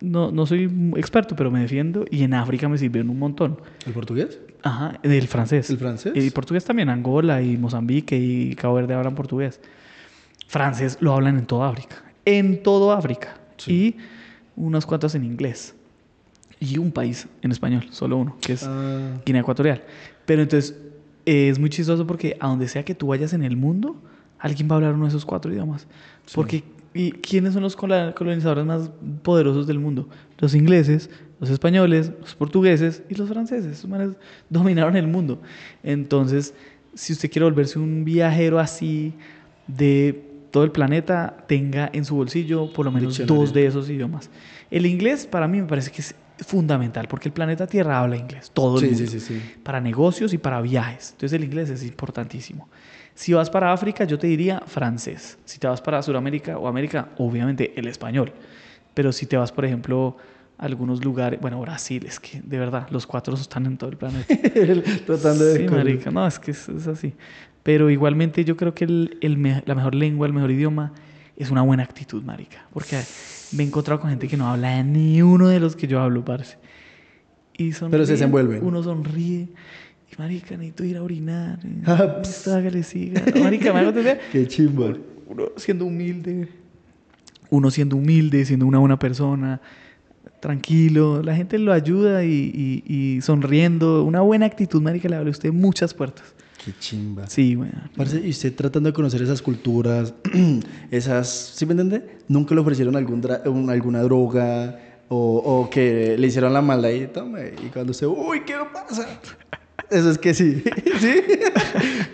no, no soy experto, pero me defiendo. Y en África me sirvió un montón. ¿El portugués? Ajá, el francés. ¿El francés? Y portugués también, Angola y Mozambique y Cabo Verde hablan portugués. Francés lo hablan en toda África. En todo África. Y unas cuantas en inglés. Y un país en español, solo uno, que es ah. Guinea Ecuatorial. Pero entonces eh, es muy chistoso porque a donde sea que tú vayas en el mundo, alguien va a hablar uno de esos cuatro idiomas. Porque ¿Y quiénes son los colonizadores más poderosos del mundo? Los ingleses, los españoles, los portugueses y los franceses. Esos [laughs] dominaron el mundo. Entonces, si usted quiere volverse un viajero así de todo el planeta, tenga en su bolsillo por lo menos dos de esos idiomas. El inglés para mí me parece que es fundamental porque el planeta Tierra habla inglés, todo el mundo, para negocios y para viajes. Entonces el inglés es importantísimo. Si vas para África, yo te diría francés. Si te vas para Sudamérica o América, obviamente el español. Pero si te vas, por ejemplo, a algunos lugares, bueno, Brasil, es que de verdad, los cuatro están en todo el planeta. [laughs] Tratando de... Sí, marica, no, es que es, así. Pero igualmente yo creo que el, la mejor lengua, el mejor idioma es una buena actitud, marica. Porque me he encontrado con gente que no habla ni uno de los que yo hablo, parce. Y son. Pero se desenvuelven. Uno sonríe. Y marica, necesito ir a orinar. Hágale, eh. ah, siga. Marica, [laughs] Qué chimba. Uno siendo humilde, uno siendo humilde, siendo una buena persona, tranquilo. La gente lo ayuda y, sonriendo. Una buena actitud, marica, le abre usted muchas puertas. Qué chimba. Sí, bueno. y usted tratando de conocer esas culturas, [clears throat] esas, ¿sí me entiende? ¿Nunca le ofrecieron algún alguna droga o, que le hicieron la mala y Y cuando se, uy, ¿qué no pasa? Eso es que sí. [laughs] ¿Sí?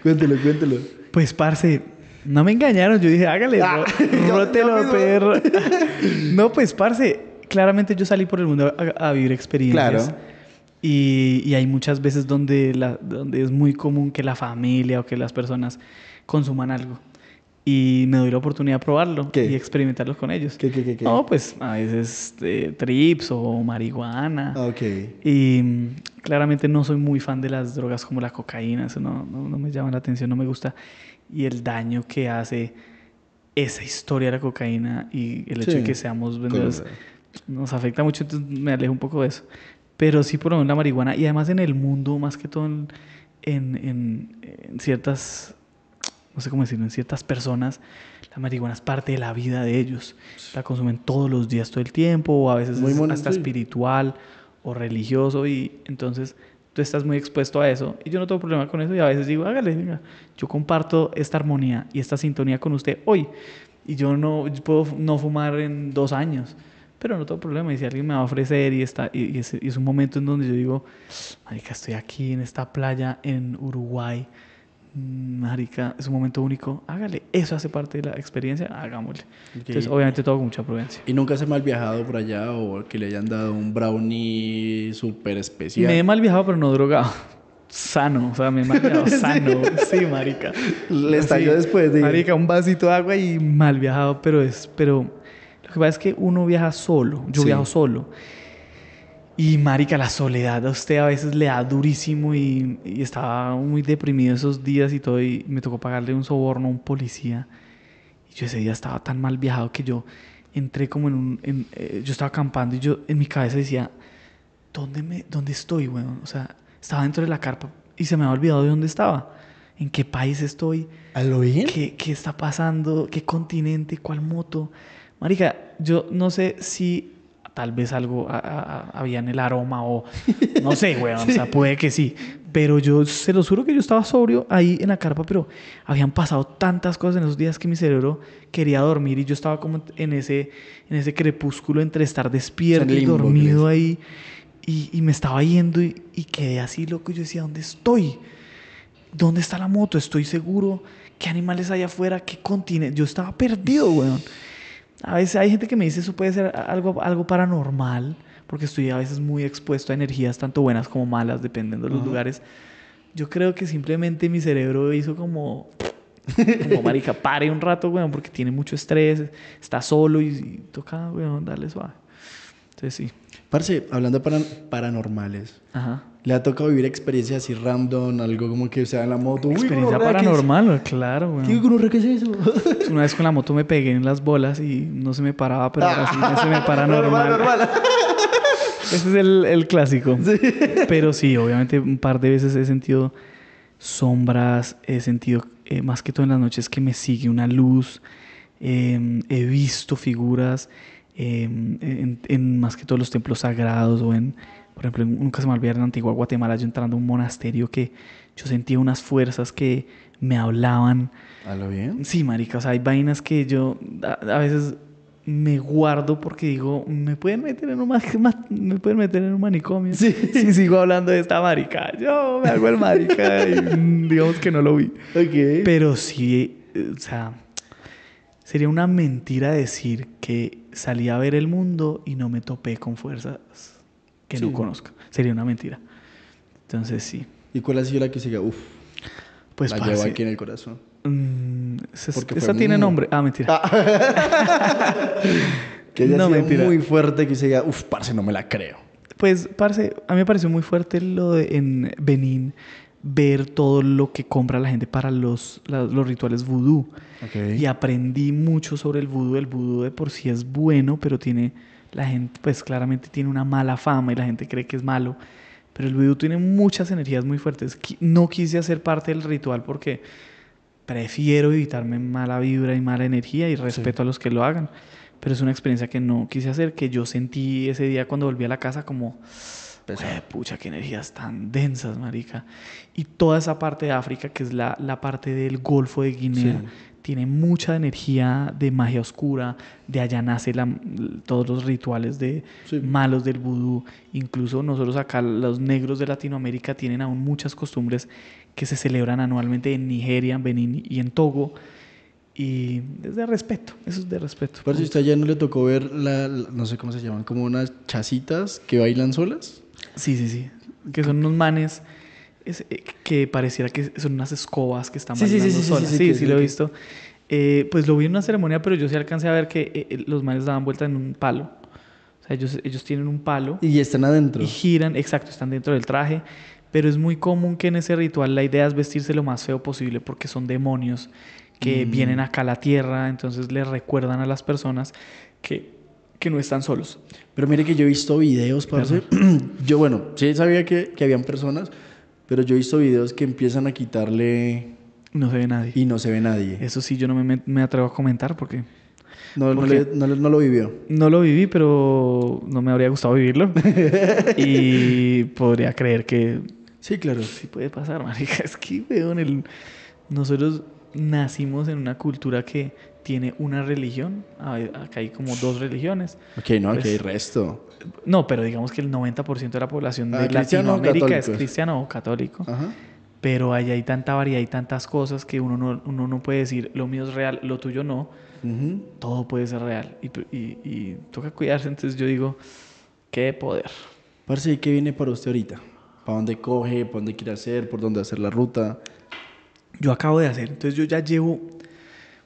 cuéntelo, cuéntelo. Pues, parce, no me engañaron. Yo dije, hágale, ah, [laughs] rótelo, perro. [laughs] no, pues, parce, claramente yo salí por el mundo a, vivir experiencias. Y, y, hay muchas veces donde, la, donde es muy común que la familia o que las personas consuman algo y me doy la oportunidad de probarlo y experimentarlos con ellos. ¿Qué, qué, qué No, pues a veces eh, trips o marihuana. Ah, ok. Y mm, claramente no soy muy fan de las drogas como la cocaína, eso no, no, me llama la atención, no me gusta. Y el daño que hace esa historia de la cocaína y el hecho de que seamos vendedores nos afecta mucho, entonces me alejo un poco de eso. Pero sí, por lo menos la marihuana, y además en el mundo, más que todo en, en, en ciertas no sé cómo decirlo, en ciertas personas, la marihuana es parte de la vida de ellos. La consumen todos los días, todo el tiempo, o a veces hasta espiritual o religioso, y entonces tú estás muy expuesto a eso. Y yo no tengo problema con eso, y a veces digo, hágale, yo comparto esta armonía y esta sintonía con usted hoy, y yo no puedo no fumar en dos años. Pero no tengo problema, y si alguien me va a ofrecer, y, está, y, es, y es un momento en donde yo digo, marica, estoy aquí en esta playa en Uruguay, Mm, marica, es un momento único, hágale, eso hace parte de la experiencia, hagámosle. Entonces, obviamente todo con mucha prudencia. ¿Y nunca se mal viajado por allá o que le hayan dado un brownie súper especial? Me he mal viajado, pero no drogado. Sano, o sea, me he mal viajado [laughs] sano. sí, marica. Le salió después de... Marica, un vasito de agua y mal viajado, pero es... Pero lo que pasa es que uno viaja solo, yo viajo solo. Y marica, la soledad a usted a veces le da durísimo y, estaba muy deprimido esos días y todo. Y me tocó pagarle un soborno a un policía. Y yo ese día estaba tan mal viajado que yo entré como en un... Eh, yo estaba acampando y yo en mi cabeza decía, ¿dónde, me, dónde estoy, güey? O sea, estaba dentro de la carpa y se me había olvidado de dónde estaba. ¿En qué país estoy? ¿A lo ¿Qué, ¿Qué está pasando? ¿Qué continente? ¿Cuál moto? Marica, yo no sé si tal vez algo había en el aroma o [laughs] no sé, weón, o sea, puede que sí. Pero yo se lo juro que yo estaba sobrio ahí en la carpa, pero habían pasado tantas cosas en esos días que mi cerebro quería dormir y yo estaba como en ese, en ese crepúsculo entre estar despierto y dormido ahí y, me estaba yendo y, quedé así loco. yo decía, ¿dónde estoy? ¿Dónde está la moto? Estoy seguro. ¿Qué animales hay afuera? ¿Qué continente? Yo estaba perdido, weón. A veces hay gente que me dice eso puede ser algo, algo paranormal, porque estoy a veces muy expuesto a energías tanto buenas como malas, dependiendo de los lugares. Yo creo que simplemente mi cerebro hizo como, como [laughs] marica, pare un rato, weón, porque tiene mucho estrés, está solo y, toca, weón, darle suave. Entonces sí. Parce, hablando de paranormales, Ajá. ¿Le ha tocado vivir experiencias así random, algo como que sea en la moto? Experiencia paranormal, claro, güey. ¿Qué es eso? [laughs] Una vez con la moto me pegué en las bolas y no se me paraba, pero ah. se me [laughs] para normal. normal, [laughs] Ese es el, clásico. Pero sí, obviamente un par de veces he sentido sombras, he sentido eh, más que todo en las noches que me sigue una luz, em, he visto figuras em, en más que todos los templos sagrados o en por ejemplo, nunca se me olvidaron en Antigua Guatemala yo entrando a un monasterio que yo sentía unas fuerzas que me hablaban. ¿A bien? Sí, marica, o sea, hay vainas que yo a, veces me guardo porque digo, me pueden meter en un, [laughs] me pueden meter en un manicomio sí. si [laughs] sigo hablando de esta marica. Yo me hago el marica y mm, digamos que no lo vi. Pero sí, eh, o sea, sería una mentira decir que salí a ver el mundo y no me topé con fuerzas que no conozca. Sería una mentira. Entonces, sí. ¿Y cuál ha sido la que se Uf. Pues la aquí en el corazón. Mm, esa tiene nombre. Ah, mentira. Ah. [laughs] que muy fuerte que se diga, uff, parce, no me la creo. Pues, parce, a mí me pareció muy fuerte lo de en Benín ver todo lo que compra la gente para los, los rituales vudú. Y aprendí mucho sobre el vudú. El vudú de por sí es bueno, pero tiene la gente pues claramente tiene una mala fama y la gente cree que es malo, pero el vudú tiene muchas energías muy fuertes. No quise hacer parte del ritual porque prefiero evitarme mala vibra y mala energía y respeto a los que lo hagan, pero es una experiencia que no quise hacer, que yo sentí ese día cuando volví a la casa como... pucha, qué energías tan densas, marica. Y toda esa parte de África, que es la, parte del Golfo de Guinea, tiene mucha energía de magia oscura, de allá nace todos los rituales de malos del vudú, incluso nosotros acá los negros de Latinoamérica tienen aún muchas costumbres que se celebran anualmente en Nigeria, en Benín y en Togo. Y es de respeto, eso es de respeto. Pero usted ya no le tocó ver no sé cómo se llaman, como unas chacitas que bailan solas. Sí, sí, sí. Que son unos manes eh, que pareciera que son unas escobas que están sí, bailando sí, sí, solas. Sí, sí, sí, lo he visto. Eh, pues lo vi en una ceremonia, pero yo sí alcancé a ver que eh, los males daban vuelta en un palo. O sea, ellos, ellos tienen un palo. Y están adentro. Y giran, exacto, están dentro del traje. Pero es muy común que en ese ritual la idea es vestirse lo más feo posible porque son demonios que mm. vienen acá a la tierra, entonces les recuerdan a las personas que que no están solos. Pero mire que yo he visto videos, parce. [clears throat] yo, bueno, sí sabía que, que habían personas, pero yo he visto videos que empiezan a quitarle... No se ve nadie. Y no se ve nadie. Eso sí, yo no me, atrevo a comentar porque... No, lo vivió. No lo viví, pero no me habría gustado vivirlo. [laughs] y podría creer que... Sí, claro. Sí puede pasar, marica. [laughs] Es que, en el... nosotros nacimos en una cultura que tiene una religión. Acá hay como dos religiones. Ok, no, aquí hay pues, resto. No, pero digamos que el 90% de la población de ah, Latinoamérica es cristiano o católico. Pero allá hay tanta variedad y tantas cosas que uno no, uno no puede decir lo mío es real, lo tuyo no. Todo puede ser real. Y, toca cuidarse. Entonces yo digo, qué poder. parece que viene para usted ahorita? ¿Para dónde coge? ¿Para dónde quiere hacer? ¿Por dónde hacer la ruta? Yo acabo de hacer. Entonces yo ya llevo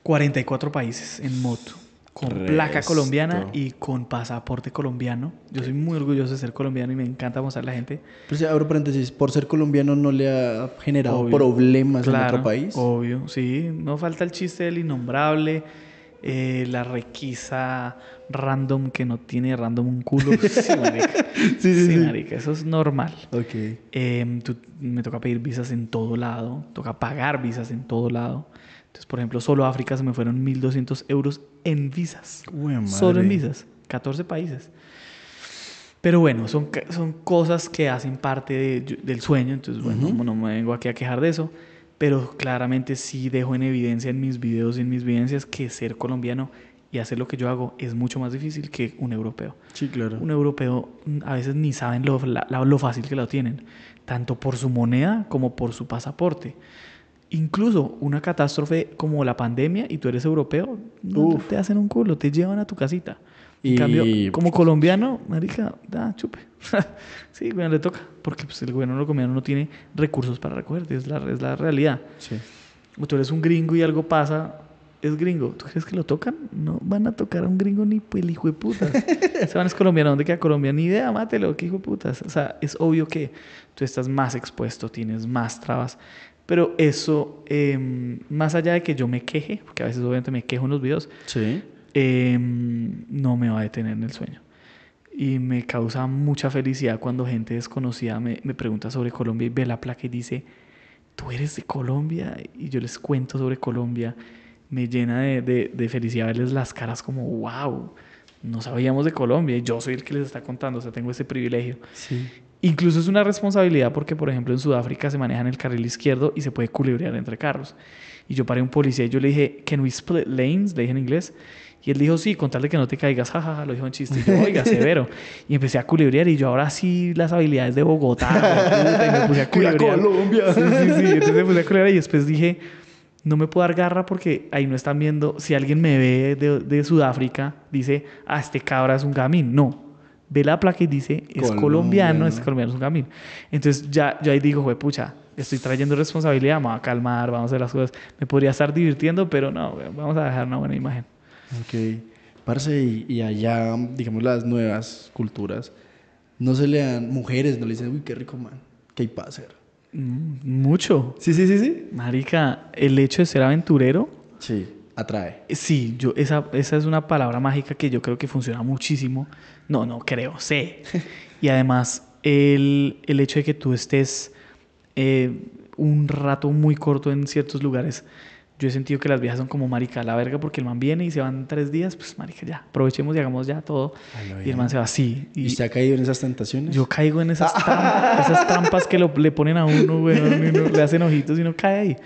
44 países en moto, con placa colombiana y con pasaporte colombiano. Yo soy muy orgulloso de ser colombiano y me encanta mostrar a la gente. Pero abro paréntesis, por ser colombiano no le ha generado problemas en otro país. Obvio, sí. No falta el chiste del innombrable. Eh, la requisa random que no tiene random un culo. [laughs] [laughs] sí, sí, sí, sí, Eso es normal. Ok. Em, me toca pedir visas en todo lado. Toca pagar visas en todo lado. Entonces, por ejemplo, solo a África se me fueron 1.200 euros en visas. Solo en visas. 14 países. Pero bueno, son, son cosas que hacen parte del sueño. Entonces, bueno, no me vengo aquí a quejar de eso. Pero claramente sí dejo en evidencia en mis videos y en mis vivencias que ser colombiano y hacer lo que yo hago es mucho más difícil que un europeo. Sí, claro. Un europeo mm, a veces ni saben lo, lo fácil que lo tienen, tanto por su moneda como por su pasaporte incluso una catástrofe como la pandemia y tú eres europeo, no te hacen un culo, te llevan a tu casita. Y... En cambio, como colombiano, marica, da, chupe. [laughs] sí, bueno, le toca, porque pues, el gobierno colombiano no tiene recursos para recogerte, es la, es la realidad. Sí. O tú eres un gringo y algo pasa, es gringo. ¿Tú crees que lo tocan? No van a tocar a un gringo ni pues, el hijo de putas. [laughs] Se van es colombiano, ¿dónde queda Colombia? Ni idea, mátelo, qué hijo de putas. O sea, es obvio que tú estás más expuesto, tienes más trabas. Pero eso, em, más allá de que yo me queje, porque a veces obviamente me quejo en los videos, em, no me va a detener en el sueño. Y me causa mucha felicidad cuando gente desconocida me, pregunta sobre Colombia y ve la placa y dice, tú eres de Colombia. Y yo les cuento sobre Colombia. Me llena de, de, de felicidad verles las caras como, wow, no sabíamos de Colombia y yo soy el que les está contando, o sea, tengo ese privilegio. Sí. Incluso es una responsabilidad porque, por ejemplo, en Sudáfrica se maneja en el carril izquierdo y se puede culebrear entre carros. Y yo paré un policía y yo le dije, ¿Can we split lanes? Le dije en inglés. Y él dijo, sí, con tal de que no te caigas, jajaja, lo dijo en chiste. Y yo, oiga, [laughs] severo. Y empecé a culebrear y yo ahora sí las habilidades de Bogotá. y Colombia. Sí, sí, sí. Entonces me a y después dije, no me puedo dar garra porque ahí no están viendo. Si alguien me ve de, de Sudáfrica, dice, ah, este cabra es un gamín. No, ve la placa y dice, es colombiano, es colombiano, es un Entonces ya yo ahí digo, güey, pucha, estoy trayendo responsabilidad, vamos a calmar, vamos a hacer las cosas. Me podría estar divirtiendo, pero no, vamos a dejar una buena imagen. Ok. Parce, y, allá, digamos, las nuevas culturas, no se le dan mujeres, no le dicen, uy, qué rico, man, qué hay para hacer. Mm, mucho. Sí, sí, sí, sí. Marica, el hecho de ser aventurero. Sí, atrae. Sí, yo, esa, esa es una palabra mágica que yo creo que funciona muchísimo no, no creo, sé. y además, el, hecho de que tú estés eh, un rato muy corto en ciertos lugares yo he sentido que las viajes son como marica, la verga, porque el man viene y se van tres días, pues marica, ya, aprovechemos y hagamos ya todo. y el man se va así. Y, se ha caído en esas tentaciones? Yo caigo en esas, [laughs] esas trampas que le ponen a uno, le hacen ojitos y uno cae ahí.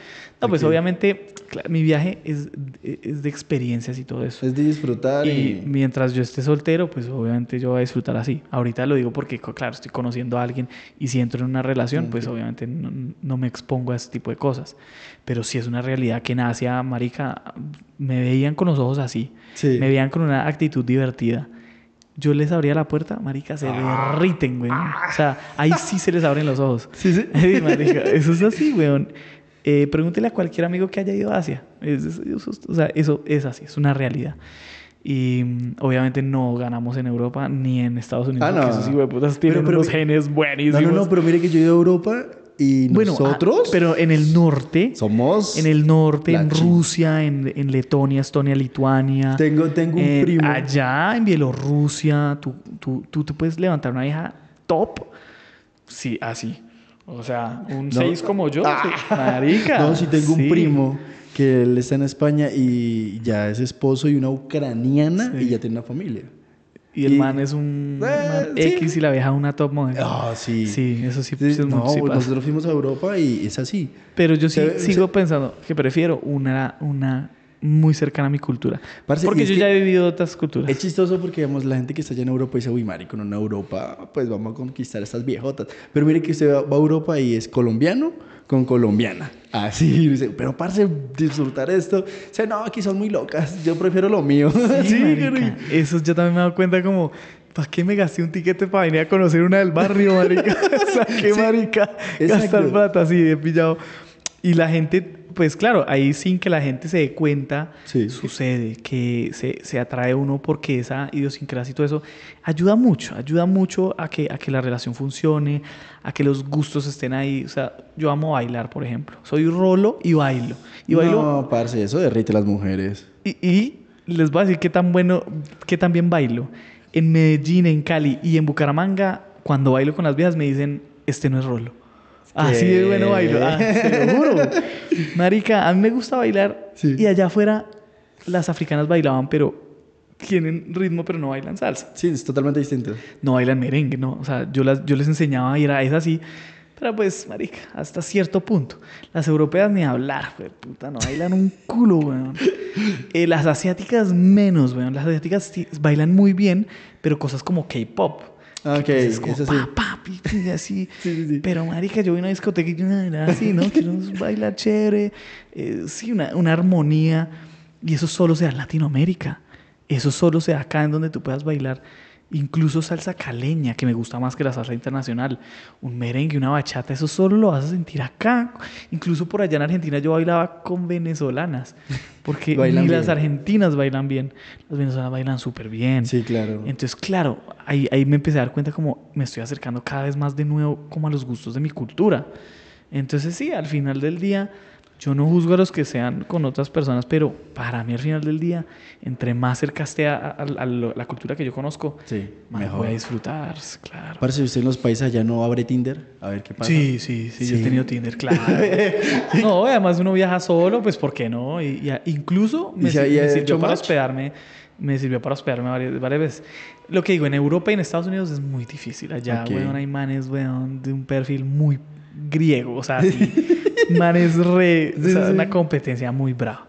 No, pues obviamente mi viaje es, es, de experiencias y todo eso. Es de disfrutar. Y, mientras yo esté soltero, pues obviamente yo voy a disfrutar así. Ahorita lo digo porque, claro, estoy conociendo a alguien y si entro en una relación, pues obviamente no, me expongo a ese tipo de cosas. Pero si es una realidad que nada Hacia marica, me veían con los ojos así. Me veían con una actitud divertida. Yo les abría la puerta, marica, se ah. derriten, güey. O sea, ahí sí se les abren los ojos. Sí, sí. [laughs] marica, eso es así, güey. Eh, pregúntele a cualquier amigo que haya ido a Asia. o sea, eso es así, es una realidad. Y mm, obviamente no ganamos en Europa ni en Estados Unidos. Ah, no. tienen pero, genes buenísimos. No, no, no, pero mire que yo he ido a Europa y ah, nosotros. pero en el norte. Somos. En el norte, en Rusia, en, Letonia, Estonia, Lituania. Tengo, tengo un eh, primo. Allá en Bielorrusia, tú, te puedes levantar una hija top. Sí, así. O sea, un 6 como yo. Ah. Marica. No, sí, tengo un primo que él está en España y ya es esposo y una ucraniana y ya tiene una familia. Y el man es un eh, X y la vieja una top model. Ah, sí. Sí, eso sí. es sí no, nosotros fuimos a Europa y es así. Pero yo sigo pensando que prefiero una, una muy cercana a mi cultura. porque yo ya he vivido otras culturas. Es chistoso porque, vemos la gente que está allá en Europa dice, uy, mari, con una Europa, pues vamos a conquistar a estas viejotas. Pero mire que usted va a Europa y es colombiano con colombiana. Así, [laughs] pero parce, disfrutar esto. sea, no, aquí son muy locas, yo prefiero lo mío. Sí, [laughs] Eso yo también me he dado cuenta como, ¿para qué me gasté un tiquete para venir a conocer una del barrio, marica? [laughs] o sea, qué marica, gastar plata, así, he pillado. Y la gente pues claro, ahí sin que la gente se dé cuenta, sucede que se, atrae uno porque esa idiosincrasia y todo eso ayuda mucho, ayuda mucho a que, a que la relación funcione, a que los gustos estén ahí. O sea, yo amo bailar, por ejemplo. Soy rolo y bailo. Y no, bailo... parce, eso derrite las mujeres. Y, y, les voy a decir qué tan bueno, qué tan bien bailo. En Medellín, en Cali y en Bucaramanga, cuando bailo con las viejas me dicen, este no es rolo Así ah, de bueno bailo. Ah, marica, a mí me gusta bailar. Y allá afuera las africanas bailaban, pero tienen ritmo pero no bailan salsa. Sí, es totalmente distinto. No bailan merengue, no. O sea, yo, las, yo les enseñaba y era, es así. Pero pues, marica, hasta cierto punto. Las europeas ni hablar, puta, no bailan un culo, weón. Eh, las asiáticas menos, weón. Las asiáticas bailan muy bien, pero cosas como K-pop. Ok, es así. Pero, marica, yo vi una discoteca y yo ah, era así, ¿no? Quiero [laughs] bailar chévere. Eh, sí, una, una, armonía. Y eso solo se da en Latinoamérica. Eso solo se da acá en donde tú puedas bailar incluso salsa caleña, que me gusta más que la salsa internacional, un merengue, una bachata, eso solo lo vas a sentir acá. Incluso por allá en Argentina yo bailaba con venezolanas, [laughs] porque ni las argentinas bailan bien, las venezolanas bailan súper bien. Sí, claro. Entonces, claro, ahí, ahí me empecé a dar cuenta como me estoy acercando cada vez más de nuevo como a los gustos de mi cultura. Entonces, sí, al final del día yo no juzgo a los que sean con otras personas, pero para mí al final del día, entre más cerca esté a, la cultura que yo conozco, sí, mejor. voy a disfrutar, claro. Parece usted en los países allá no abre Tinder, a ver qué pasa. Sí, sí, sí, yo he tenido Tinder, claro. [laughs] no, además uno viaja solo, pues ¿por qué no? Y, incluso me, sirvió para hospedarme me sirvió para hospedarme varias, veces. Lo que digo, en Europa y en Estados Unidos es muy difícil. Allá, hay manes, de un perfil muy griego, o sea, [laughs] man es re, Es una competencia muy brava.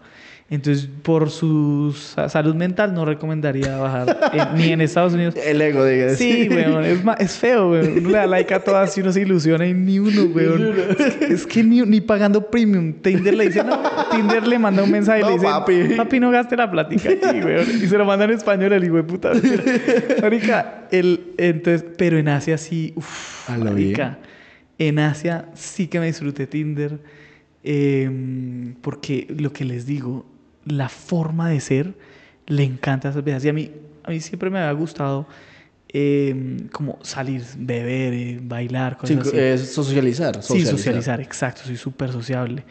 Entonces, por su salud mental, no recomendaría bajar [laughs] ni en Estados Unidos. El ego, diga. Sí, weón, es, feo, weón. Uno le da like a todas y uno se ilusiona y ni uno, weón. es que ni, pagando premium. Tinder le dice, no, Tinder le manda un mensaje y le dice, papi. papi, no gaste la plática aquí, weón. Y se lo manda en español el hijo de puta. Marica, el, entonces, pero en Asia sí, uff, marica. En Asia sí que me disfruté Tinder, em, porque lo que les digo, la forma de ser le encanta a esas personas Y a mí, a mí siempre me ha gustado em, como salir, beber, eh, bailar, socializar, eh, socializar. Sí, socializar, exacto. Soy súper sociable.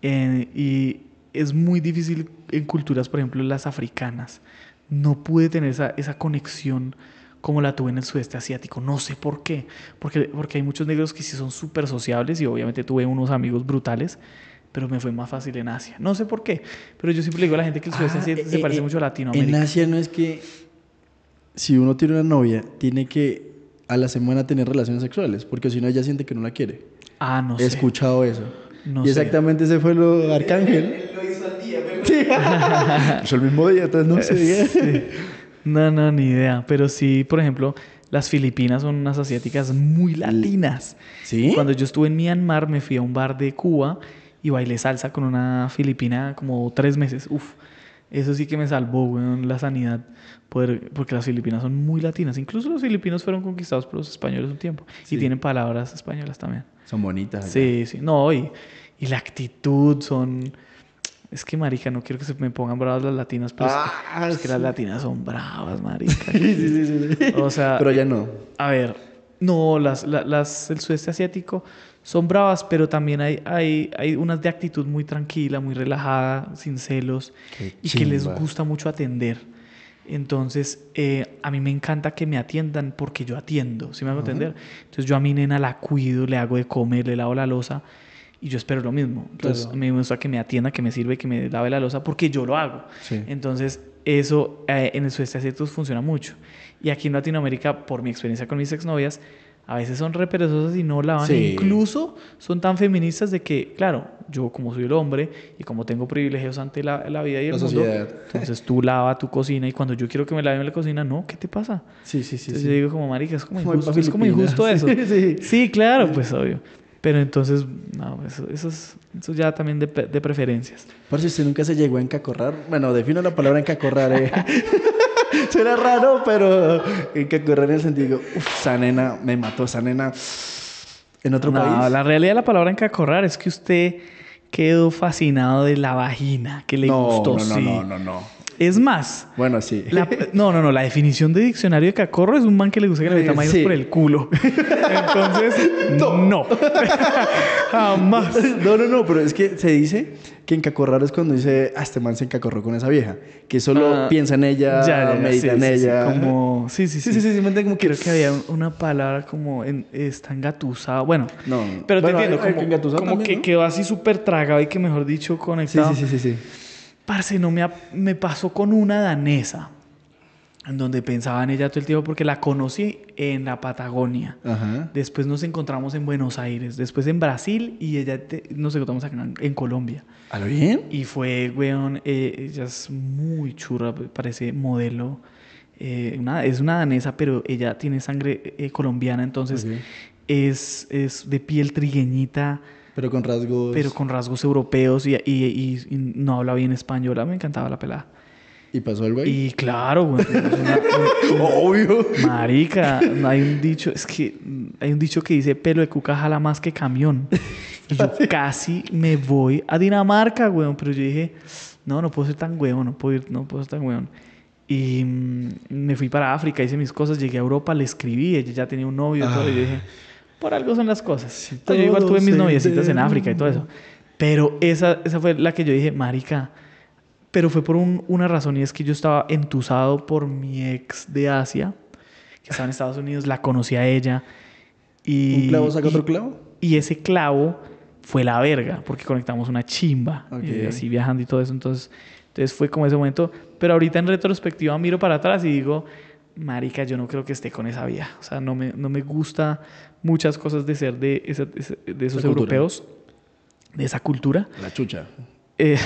y es muy difícil en culturas, por ejemplo, las africanas. No pude tener esa, esa conexión como la tuve en el sudeste asiático. No sé por qué, porque, porque hay muchos negros que sí son súper sociables y obviamente tuve unos amigos brutales, pero me fue más fácil en Asia. No sé por qué, pero yo siempre digo a la gente que el sudeste ah, asiático eh, se parece eh, mucho a Latinoamérica. En Asia no es que si uno tiene una novia, tiene que a la semana tener relaciones sexuales, porque si no ella siente que no la quiere. Ah, no He sé. He escuchado eso. y exactamente ese fue lo Arcángel. Él, [laughs] lo hizo al día, pero... Sí. [laughs] el mismo día, entonces no [laughs] sé. Sí. No, no, ni idea. Pero sí, por ejemplo, las Filipinas son unas asiáticas muy latinas. ¿Sí? Cuando yo estuve en Myanmar, me fui a un bar de Cuba y bailé salsa con una filipina como tres meses. Uf, eso sí que me salvó, la sanidad. Poder, porque las Filipinas son muy latinas. Incluso los filipinos fueron conquistados por los españoles un tiempo. Y tienen palabras españolas también. Son bonitas. Sí, sí. No, y, y la actitud son es que, marica, no quiero que se me pongan bravas las latinas, pero es, que, ah, las latinas son bravas, marica. [laughs] sí, sí, sí, sí, O sea... Pero ya no. A ver, no, las, las, el sudeste asiático son bravas, pero también hay, hay, hay unas de actitud muy tranquila, muy relajada, sin celos, y que les gusta mucho atender. Entonces, eh, a mí me encanta que me atiendan porque yo atiendo, si me hago atender? Entonces, yo a mi nena la cuido, le hago de comer, le lavo la losa y yo espero lo mismo. Entonces, me gusta que me atienda, que me sirve, que me lave la losa, porque yo lo hago. Entonces, eso eh, en el sudeste asiático funciona mucho. Y aquí en Latinoamérica, por mi experiencia con mis exnovias, a veces son re perezosas y no lavan. Incluso son tan feministas de que, claro, yo como soy el hombre y como tengo privilegios ante la, la vida y el la mundo, entonces tú lava tu cocina y cuando yo quiero que me lave la cocina, no, ¿qué te pasa? Sí, sí, sí. Entonces yo digo como, marica, es como injusto [laughs] eso. sí. claro, pues obvio. Pero entonces, no, eso, eso, es, eso ya también de, de preferencias. Por si usted nunca se llegó a encacorrar, bueno, defino la palabra encacorrar, ¿eh? Será [laughs] raro, pero encacorrar en el sentido, uff, esa nena me mató, esa nena en otro país. no, La realidad de la palabra encacorrar es que usted quedó fascinado de la vagina, que le gustó. No, no, no, no, no. Es más. Bueno, sí. La, no, no, no. La definición de diccionario de cacorro es un man que le gusta que le eh, metan maíz por el culo. [laughs] Entonces, no. [laughs] Jamás. No, no, no. Pero es que se dice que en encacorrar es cuando dice, ah, este man se encacorró con esa vieja. Que solo ah, piensa en ella, medita en ella. como... Sí, sí, sí. Sí, sí, sí. Como Creo que había una palabra como en, está engatusada. Bueno. Pero te entiendo. como, que, como quedó así súper tragado y que, mejor dicho, conectado. sí, sí, sí. sí. Parce, no me, me pasó con una danesa, en donde pensaba en ella todo el tiempo, porque la conocí en la Patagonia. Después nos encontramos en Buenos Aires, después en Brasil y ella nos encontramos acá en, Colombia. ¿A lo bien? Y fue, weón, eh, ella es muy churra, parece modelo. Eh, es una danesa, pero ella tiene sangre eh, colombiana, entonces es, es de piel trigueñita pero con rasgos. Pero con rasgos europeos y, y, y, no hablaba bien española, me encantaba la pelada. ¿Y pasó algo güey. Y claro, güey. [laughs] Obvio. Marica, hay un dicho, es que hay un dicho que dice pelo de cuca jala más que camión. Y yo [laughs] casi me voy a Dinamarca, güey. Pero yo dije, no, no puedo ser tan güey. no puedo ir, no puedo ser tan güey. Y mm, me fui para África, hice mis cosas, llegué a Europa, le escribí, ella ya tenía un novio, y todo, y yo ah. dije, por algo son las cosas. Pues yo igual tuve mis noviecitas en África y todo eso. Pero esa, esa fue la que yo dije, marica, pero fue por una razón y es que yo estaba entusado por mi ex de Asia, que estaba en Estados Unidos, la conocí a ella. Y, ¿Un clavo saca y, otro clavo? Y ese clavo fue la verga, porque conectamos una chimba, eh, y así viajando y todo eso. Entonces, entonces fue como ese momento. Pero ahorita en retrospectiva miro para atrás y digo, marica, yo no creo que esté con esa vía O sea, no me, no me gusta muchas cosas de ser de, esos europeos, de esa cultura. La chucha. Eh,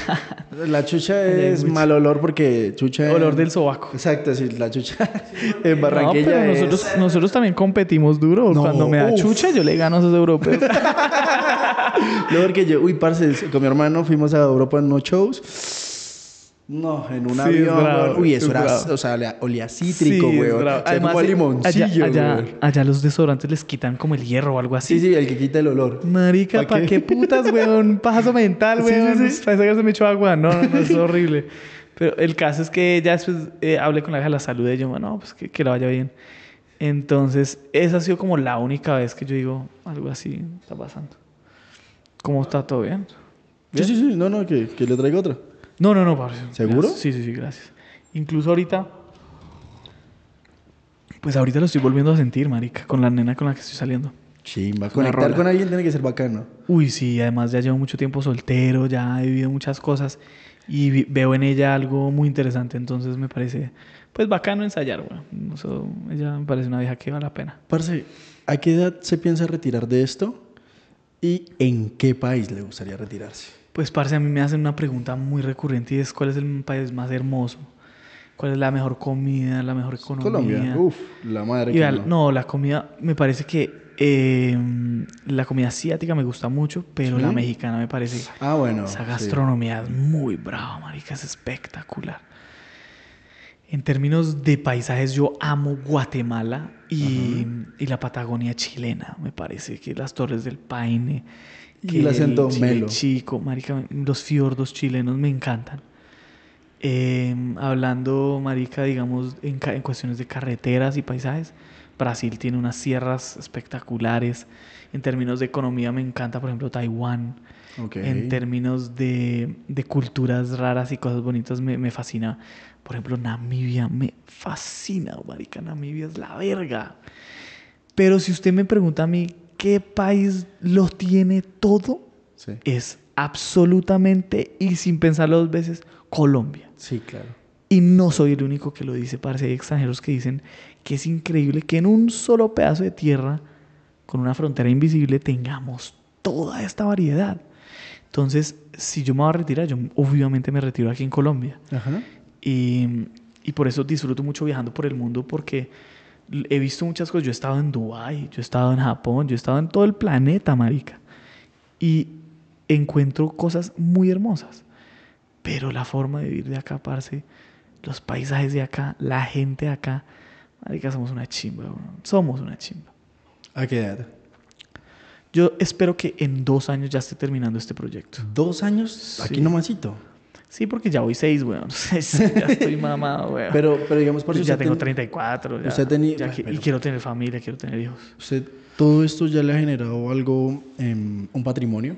la chucha [laughs] es mal olor porque chucha. Olor del sobaco. Exacto, sí, la chucha [laughs] [laughs] en Barranquilla. nosotros, nosotros también competimos duro. Cuando me da chucha, yo le gano a esos europeos. Luego que yo, uy, parce, con mi hermano fuimos a Europa en no shows. No, en un avión. Uy, eso era, o sea, olía cítrico, sí, weón. Además, como eh, limoncillo, allá, allá, los desodorantes les quitan como el hierro o algo así. Sí, sí, el que quita el olor. Marica, ¿para qué? putas, putas, Un Pajazo mental, güey [laughs] Sí, sí, pues, Parece que se me echó agua. No, no, es horrible. Pero el caso es que ya después eh, hablé con la hija de la salud y yo, bueno, pues que, que la vaya bien. Entonces, esa ha sido como la única vez que yo digo algo así está pasando. ¿Cómo está todo bien? Sí, sí, sí. No, no, que, le traigo otra. No, no, no, parce. ¿Seguro? Sí, sí, sí, gracias. Incluso ahorita, pues ahorita lo estoy volviendo a sentir, marica, con la nena con la que estoy saliendo. Chimba, conectar con alguien tiene que ser bacano. Uy, sí, además ya llevo mucho tiempo soltero, ya he vivido muchas cosas y veo en ella algo muy interesante, entonces me parece, pues bacano ensayar, güey. ella me parece una vieja que vale la pena. Parce, ¿a qué edad se piensa retirar de esto? ¿Y en qué país le gustaría retirarse? Pues, parce, a mí me hacen una pregunta muy recurrente y es: ¿cuál es el país más hermoso? ¿Cuál es la mejor comida, la mejor economía? Colombia, uf, la madre que no. no. la comida, me parece que em, la comida asiática me gusta mucho, pero la mexicana me parece. Ah, bueno. Esa gastronomía es muy brava, marica, es espectacular. En términos de paisajes, yo amo Guatemala y, y la Patagonia chilena. Me parece que las Torres del Paine y el acento melo. chico, marica, los fiordos chilenos me encantan. Em, hablando, marica, digamos, en, cuestiones de carreteras y paisajes, Brasil tiene unas sierras espectaculares. En términos de economía me encanta, por ejemplo, Taiwán. En términos de, de, culturas raras y cosas bonitas me, me, fascina. Por ejemplo, Namibia me fascina, marica. Namibia es la verga. Pero si usted me pregunta a mí qué país lo tiene todo? Es absolutamente y sin pensarlo dos veces Colombia. Sí, claro. Y no soy el único que lo dice, parece hay extranjeros que dicen que es increíble que en un solo pedazo de tierra, con una frontera invisible, tengamos toda esta variedad. Entonces, si yo me voy a retirar, yo obviamente me retiro aquí en Colombia. Ajá. Y, y por eso disfruto mucho viajando por el mundo porque he visto muchas cosas. Yo he estado en Dubái, yo he estado en Japón, yo he estado en todo el planeta, marica. Y encuentro cosas muy hermosas. Pero la forma de vivir de acá, parce, los paisajes de acá, la gente de acá, marica, somos una chimba, Somos una chimba. ¿A qué edad? Yo espero que en dos años ya esté terminando este proyecto. ¿Dos años? Aquí nomásito. Sí, porque ya voy seis, weón. [laughs] ya [laughs] estoy mamado, weón. Pero, pero digamos, por Ya tengo 34. Ya, usted Y quiero tener familia, quiero tener hijos. ¿Usted todo esto ya le ha generado algo, em, un patrimonio?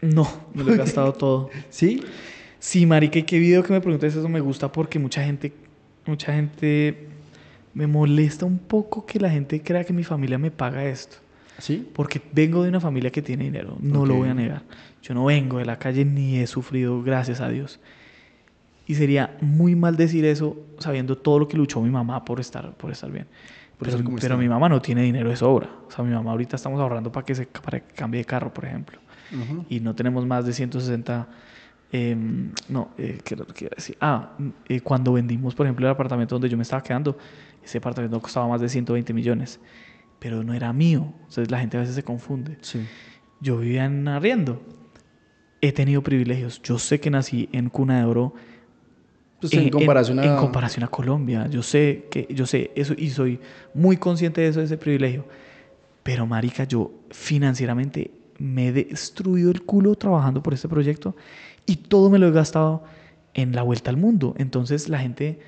No, me lo he [laughs] gastado todo. ¿Sí? Sí, marica, qué video que me preguntes eso me gusta porque mucha gente, mucha gente me molesta un poco que la gente crea que mi familia me paga esto. ¿Sí? Porque vengo de una familia que tiene dinero, no lo voy a negar. Yo no vengo de la calle ni he sufrido, gracias a Dios. Y sería muy mal decir eso sabiendo todo lo que luchó mi mamá por estar, por estar bien. pero, mi mamá no tiene dinero de sobra. O sea, mi mamá ahorita estamos ahorrando para que se cambie de carro, por ejemplo. Y no tenemos más de 160... Em, no, quiero eh, ¿qué que decir? Ah, mm, eh, cuando vendimos, por ejemplo, el apartamento donde yo me estaba quedando, ese apartamento costaba más de 120 millones, pero no era mío. Entonces la gente a veces se confunde. Yo vivía en arriendo he tenido privilegios. Yo sé que nací en cuna de oro. Pues en, comparación a... comparación a... Colombia. Yo sé que yo sé eso y soy muy consciente de eso, de ese privilegio. Pero marica, yo financieramente me he destruido el culo trabajando por este proyecto y todo me lo he gastado en la vuelta al mundo. Entonces la gente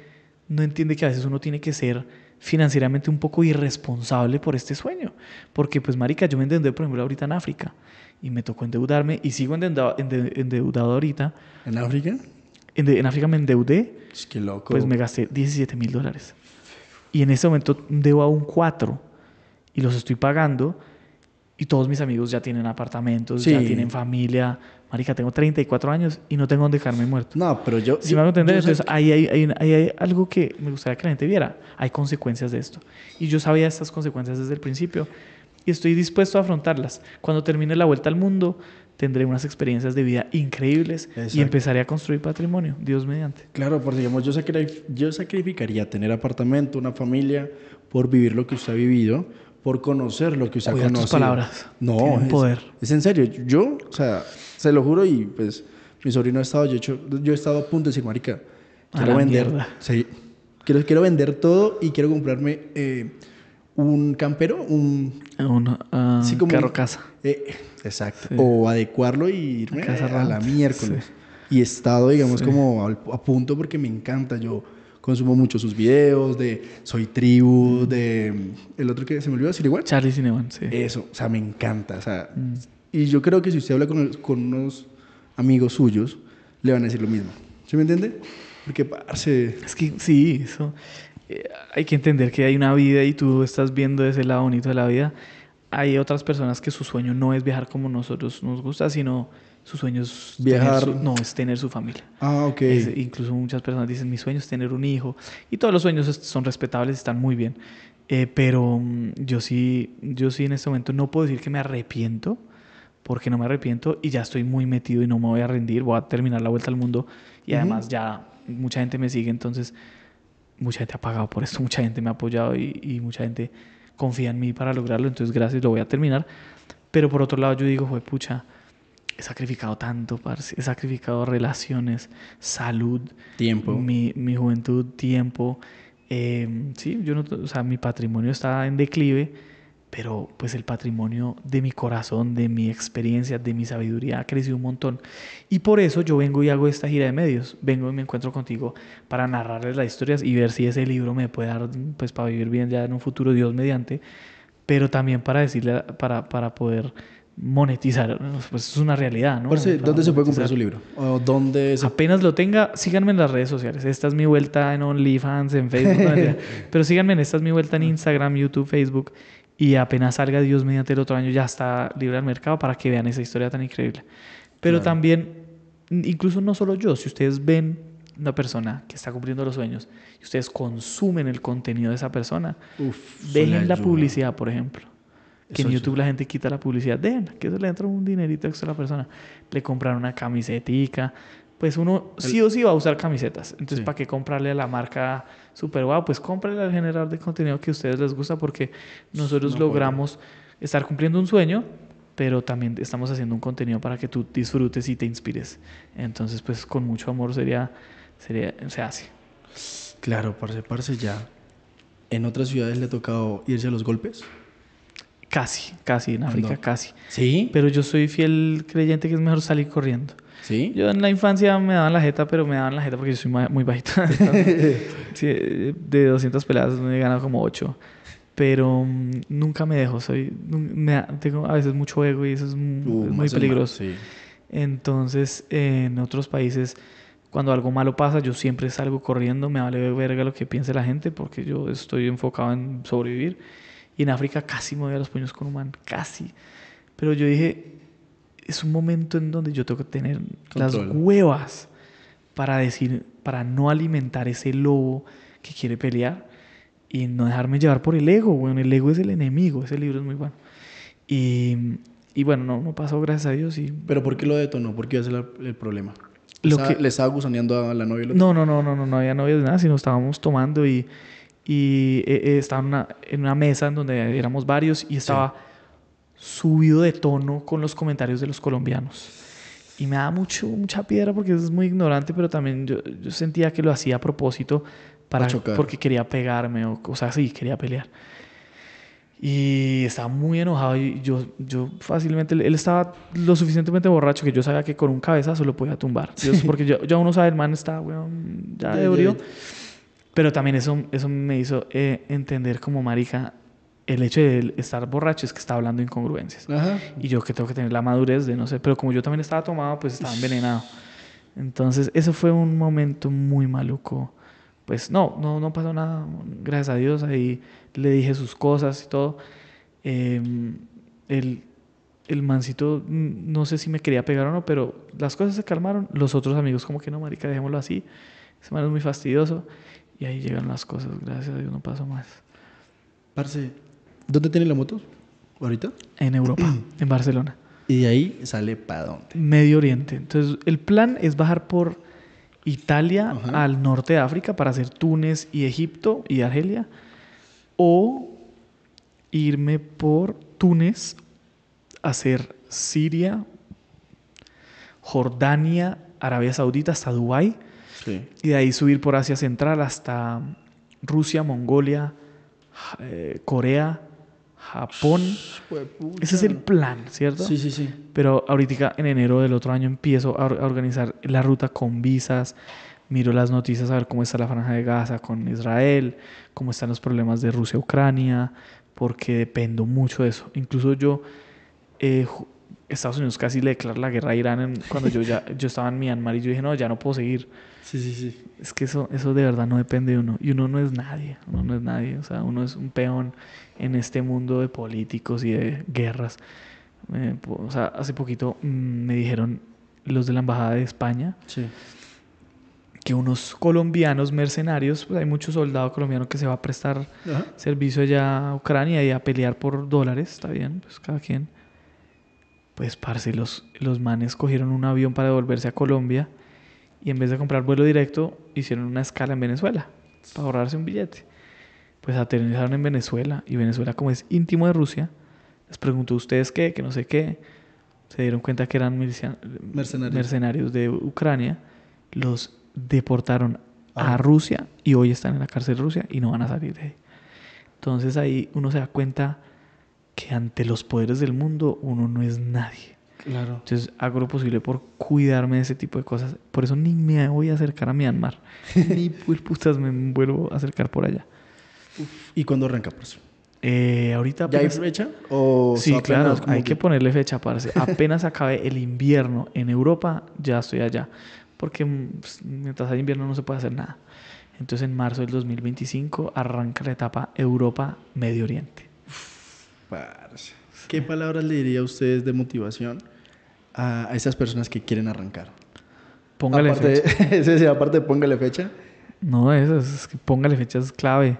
no entiende que a veces uno tiene que ser financieramente un poco irresponsable por este sueño. Porque, pues, marica, yo me endeudé, por ejemplo, ahorita en África. Y me tocó endeudarme y sigo endeudado, endeudado ahorita. ¿En África? En, África me endeudé. Es que loco. Pues me gasté 17 mil dólares. Y en ese momento debo a un 4 y los estoy pagando. Y todos mis amigos ya tienen apartamentos, ya tienen familia, marica, tengo 34 años y no tengo donde dejarme muerto. No, pero yo... Si van a entender, entonces ahí, hay, algo que me gustaría que la gente viera. Hay consecuencias de esto. Y yo sabía estas consecuencias desde el principio y estoy dispuesto a afrontarlas. Cuando termine la vuelta al mundo, tendré unas experiencias de vida increíbles y empezaré a construir patrimonio, Dios mediante. Claro, porque digamos, yo, yo sacrificaría tener apartamento, una familia, por vivir lo que usted ha vivido, por conocer lo que usted conoce. palabras. No, es, poder. es en serio. Yo, o sea, se lo juro y pues mi sobrino ha estado, yo he, estado a punto de decir, marica, quiero vender. quiero, vender todo y quiero comprarme eh, un campero, un... un ah, carro casa. Eh, exacto. O adecuarlo y irme a, casa la miércoles. Y he estado, digamos, como a, a punto porque me encanta. Yo consumo mucho sus videos, de Soy Tribu, mm. de... Mm, el otro que se me olvidó, igual? Charlie Cinewan, sí. Eso, o sea, me encanta. Mm. Y yo creo que si usted habla con, unos amigos suyos, le van a decir lo mismo. ¿Sí me entiende? Porque, parce... Es que sí, eso... Eh, hay que entender que hay una vida y tú estás viendo ese lado bonito de la vida hay otras personas que su sueño no es viajar como nosotros nos gusta, sino su sueño es viajar. no, es tener su familia. Ah, ok. incluso muchas personas dicen, mi sueño es tener un hijo. Y todos los sueños son respetables, están muy bien. Eh, pero mm, yo sí, yo sí en este momento no puedo decir que me arrepiento, porque no me arrepiento y ya estoy muy metido y no me voy a rendir, voy a terminar la vuelta al mundo y además ya mucha gente me sigue, entonces mucha gente ha pagado por esto, mucha gente me ha apoyado y mucha gente confía en mí para lograrlo, entonces gracias, lo voy a terminar. Pero por otro lado yo digo, fue pucha, he sacrificado tanto, he sacrificado relaciones, salud, tiempo. Mi, mi juventud, tiempo. Eh, sí, yo no, o sea, mi patrimonio está en declive pero pues el patrimonio de mi corazón, de mi experiencia, de mi sabiduría ha crecido un montón. Y por eso yo vengo y hago esta gira de medios, vengo y me encuentro contigo para narrarles las historias y ver si ese libro me puede dar pues para vivir bien ya en un futuro Dios mediante, pero también para decirle, para, poder monetizar, pues es una realidad, ¿no? ¿Dónde se puede comprar su libro? Apenas lo tenga, síganme en las redes sociales. Esta es mi vuelta en OnlyFans, en Facebook. [laughs] pero síganme esta es mi vuelta en Instagram, YouTube, Facebook y apenas salga Dios mediante el otro año ya está libre al mercado para que vean esa historia tan increíble. Pero también, incluso no solo yo, si ustedes ven una persona que está cumpliendo los sueños y ustedes consumen el contenido de esa persona, dejen la publicidad, por ejemplo. Que en YouTube la gente quita la publicidad, den que eso le entra un dinerito extra a la persona. Le compran una camisetica, pues uno sí o sí va a usar camisetas. Entonces, ¿para qué comprarle a la marca super Pues cómprale al generador de contenido que a ustedes les gusta porque nosotros logramos estar cumpliendo un sueño, pero también estamos haciendo un contenido para que tú disfrutes y te inspires. Entonces, pues con mucho amor sería, sería se hace. Claro, parce, parce, ya. ¿En otras ciudades le ha tocado irse a los golpes? Casi, casi, en África, casi. ¿Sí? Pero yo soy fiel creyente que es mejor salir corriendo. ¿Sí? Yo en la infancia me daban la jeta, pero me daban la jeta porque yo soy muy bajito. [laughs] sí, de 200 peladas me he ganado como 8. Pero mm, nunca me dejo. Soy, tengo a veces mucho ego y eso es, uh, muy peligroso. Entonces, en otros países, cuando algo malo pasa, yo siempre salgo corriendo. Me vale verga lo que piense la gente porque yo estoy enfocado en sobrevivir. Y en África casi me voy a los puños con un man, casi. Pero yo dije, es un momento en donde yo tengo que tener las huevas para decir, para no alimentar ese lobo que quiere pelear y no dejarme llevar por el ego, bueno, el ego es el enemigo, ese libro es muy bueno. Y, y bueno, no, no pasó, gracias a Dios. Y... ¿Pero por qué lo detonó? ¿Por qué iba a el problema? Lo que... ¿Le estaba gusaneando a la novia? No, no, no, no, no, no había novia de nada, sino estábamos tomando y, y eh, eh, estaba en una, mesa en donde éramos varios y estaba subido de tono con los comentarios de los colombianos. Y me da mucho, mucha piedra porque es muy ignorante, pero también yo, yo sentía que lo hacía a propósito para, porque quería pegarme o cosas así, quería pelear. Y estaba muy enojado y yo, yo fácilmente, él estaba lo suficientemente borracho que yo sabía que con un cabezazo lo podía tumbar. porque yo, aún uno sabe, el man está, weón, ya ebrio. Pero también eso, eso me hizo eh, entender como marica, el hecho de estar borracho es que está hablando incongruencias. Y yo que tengo que tener la madurez de no sé, pero como yo también estaba tomado, pues estaba envenenado. Entonces, eso fue un momento muy maluco. Pues no, no, no pasó nada, gracias a Dios. Ahí le dije sus cosas y todo. Em, el, el mancito, mm, no sé si me quería pegar o no, pero las cosas se calmaron. Los otros amigos, como que no, marica, dejémoslo así. Ese man es muy fastidioso. Y ahí llegan las cosas, gracias a Dios, no pasó más. Parce, ¿Dónde tiene la moto ahorita? En Europa, [clears throat] en Barcelona. ¿Y de ahí sale para dónde? Medio Oriente. Entonces, el plan es bajar por Italia al norte de África para hacer Túnez y Egipto y Argelia. O irme por Túnez, hacer Siria, Jordania, Arabia Saudita hasta Dubái. Y de ahí subir por Asia Central hasta Rusia, Mongolia, eh, Corea, Japón. Ese es el plan, ¿cierto? Sí, sí, sí. Pero ahorita en enero del otro año empiezo a, organizar la ruta con visas. Miro las noticias a ver cómo está la franja de Gaza con Israel, cómo están los problemas de Rusia-Ucrania, porque dependo mucho de eso. Incluso yo, eh, Estados Unidos casi le declara la guerra a Irán cuando yo ya yo estaba en Myanmar y yo dije, no, ya no puedo seguir. Sí, sí, sí. Es que eso, eso de verdad no depende de uno. Y uno no es nadie, uno no es nadie. O sea, uno es un peón en este mundo de políticos y de guerras. o sea, hace poquito mm, me dijeron los de la Embajada de España que unos colombianos mercenarios, pues hay muchos soldados colombianos que se va a prestar servicio allá a Ucrania y a pelear por dólares, está bien, pues cada quien. Pues, parce, los, los manes cogieron un avión para devolverse a Colombia y en vez de comprar vuelo directo, hicieron una escala en Venezuela para ahorrarse un billete. Pues aterrizaron en Venezuela y Venezuela, como es íntimo de Rusia, les preguntó ustedes qué, que no sé qué. Se dieron cuenta que eran mercenarios, mercenarios de Ucrania. Los deportaron a ah. Rusia y hoy están en la cárcel de Rusia y no van a salir de ahí. Entonces ahí uno se da cuenta que ante los poderes del mundo uno no es nadie. Claro. Entonces hago lo posible por cuidarme de ese tipo de cosas. Por eso ni me voy a acercar a Myanmar. [laughs] ni pues putas me vuelvo a acercar por allá. ¿Y cuándo arranca, eso? Eh, ahorita ¿Ya hay fecha? ¿O sí, claro, hay que... ponerle fecha, parece. Apenas acabe el invierno en Europa, ya estoy allá. Porque mm, pues, mientras hay invierno no se puede hacer nada. Entonces, en marzo del 2025 arranca la etapa Europa-Medio Oriente. parce. ¿Qué palabras le diría a ustedes de motivación a, esas personas que quieren arrancar? Póngale aparte, fecha. [laughs] sí, aparte, póngale fecha. No, eso es que póngale fecha es clave.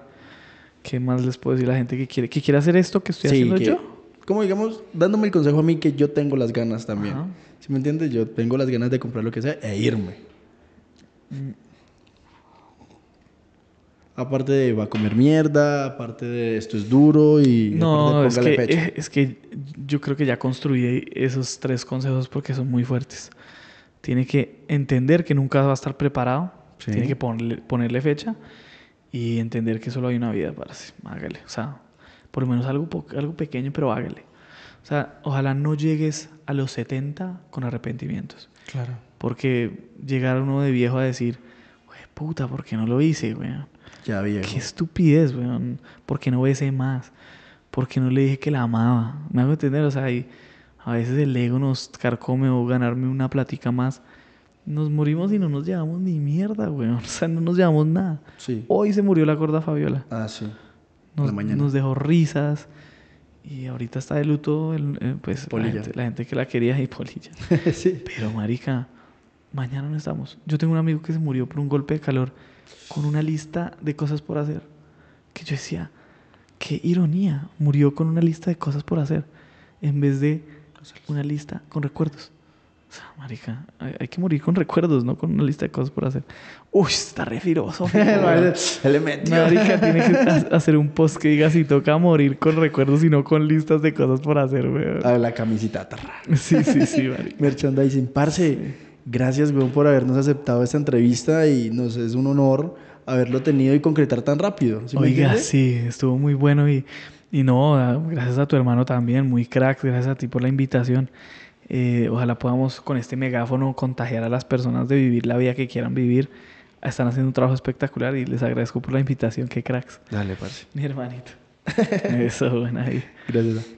¿Qué más les puedo decir a la gente que quiere, que quiere hacer esto que estoy haciendo que, Sí, Como digamos, dándome el consejo a mí que yo tengo las ganas también. ¿Sí me entiendes? Yo tengo las ganas de comprar lo que sea e irme. Mm, aparte de va a comer mierda, aparte de esto es duro y no, es que, es que yo creo que ya construí esos tres consejos porque son muy fuertes. Tiene que entender que nunca va a estar preparado, tiene que ponerle, ponerle, fecha y entender que solo hay una vida, para sí. Hágale, o sea, por lo menos algo, algo pequeño, pero hágale. O sea, ojalá no llegues a los 70 con arrepentimientos. Claro. Porque llegar uno de viejo a decir, puta, ¿por qué no lo hice, güey? Ya Qué estupidez, weón. ¿Por qué no besé más? ¿Por qué no le dije que la amaba? Me hago entender, o sea, a veces el ego nos carcome o ganarme una platica más. Nos morimos y no nos llevamos ni mierda, weón. [laughs] O sea, no nos llevamos nada. Sí. Hoy se murió la gorda Fabiola. Ah, sí. Nos, la mañana. nos dejó risas. Y ahorita está de luto, el, eh, pues, la gente, la gente, que la quería y Polilla. [laughs] sí. Pero, marica, mañana no estamos. Yo tengo un amigo que se murió por un golpe de calor con una lista de cosas por hacer. Que yo decía, qué ironía, murió con una lista de cosas por hacer en vez de una lista con recuerdos. O sea, marica, hay, que morir con recuerdos, no con una lista de cosas por hacer. Uy, está re [laughs] metió. marica, [laughs] tiene que hacer un post que diga si toca morir con recuerdos y no con listas de cosas por hacer, A la camisita tarra. Sí, sí, sí, marica. [laughs] Merchandising, parce. Gracias, weón, por habernos aceptado esta entrevista y nos es un honor haberlo tenido y concretar tan rápido. Oiga, sí, estuvo muy bueno y, y, no, ah, gracias a tu hermano también, muy crack, gracias a ti por la invitación. Eh, ojalá podamos con este megáfono contagiar a las personas de vivir la vida que quieran vivir. Están haciendo un trabajo espectacular y les agradezco por la invitación, qué cracks. Dale, parce. Mi hermanito. [laughs] Eso, bueno, ahí. Gracias.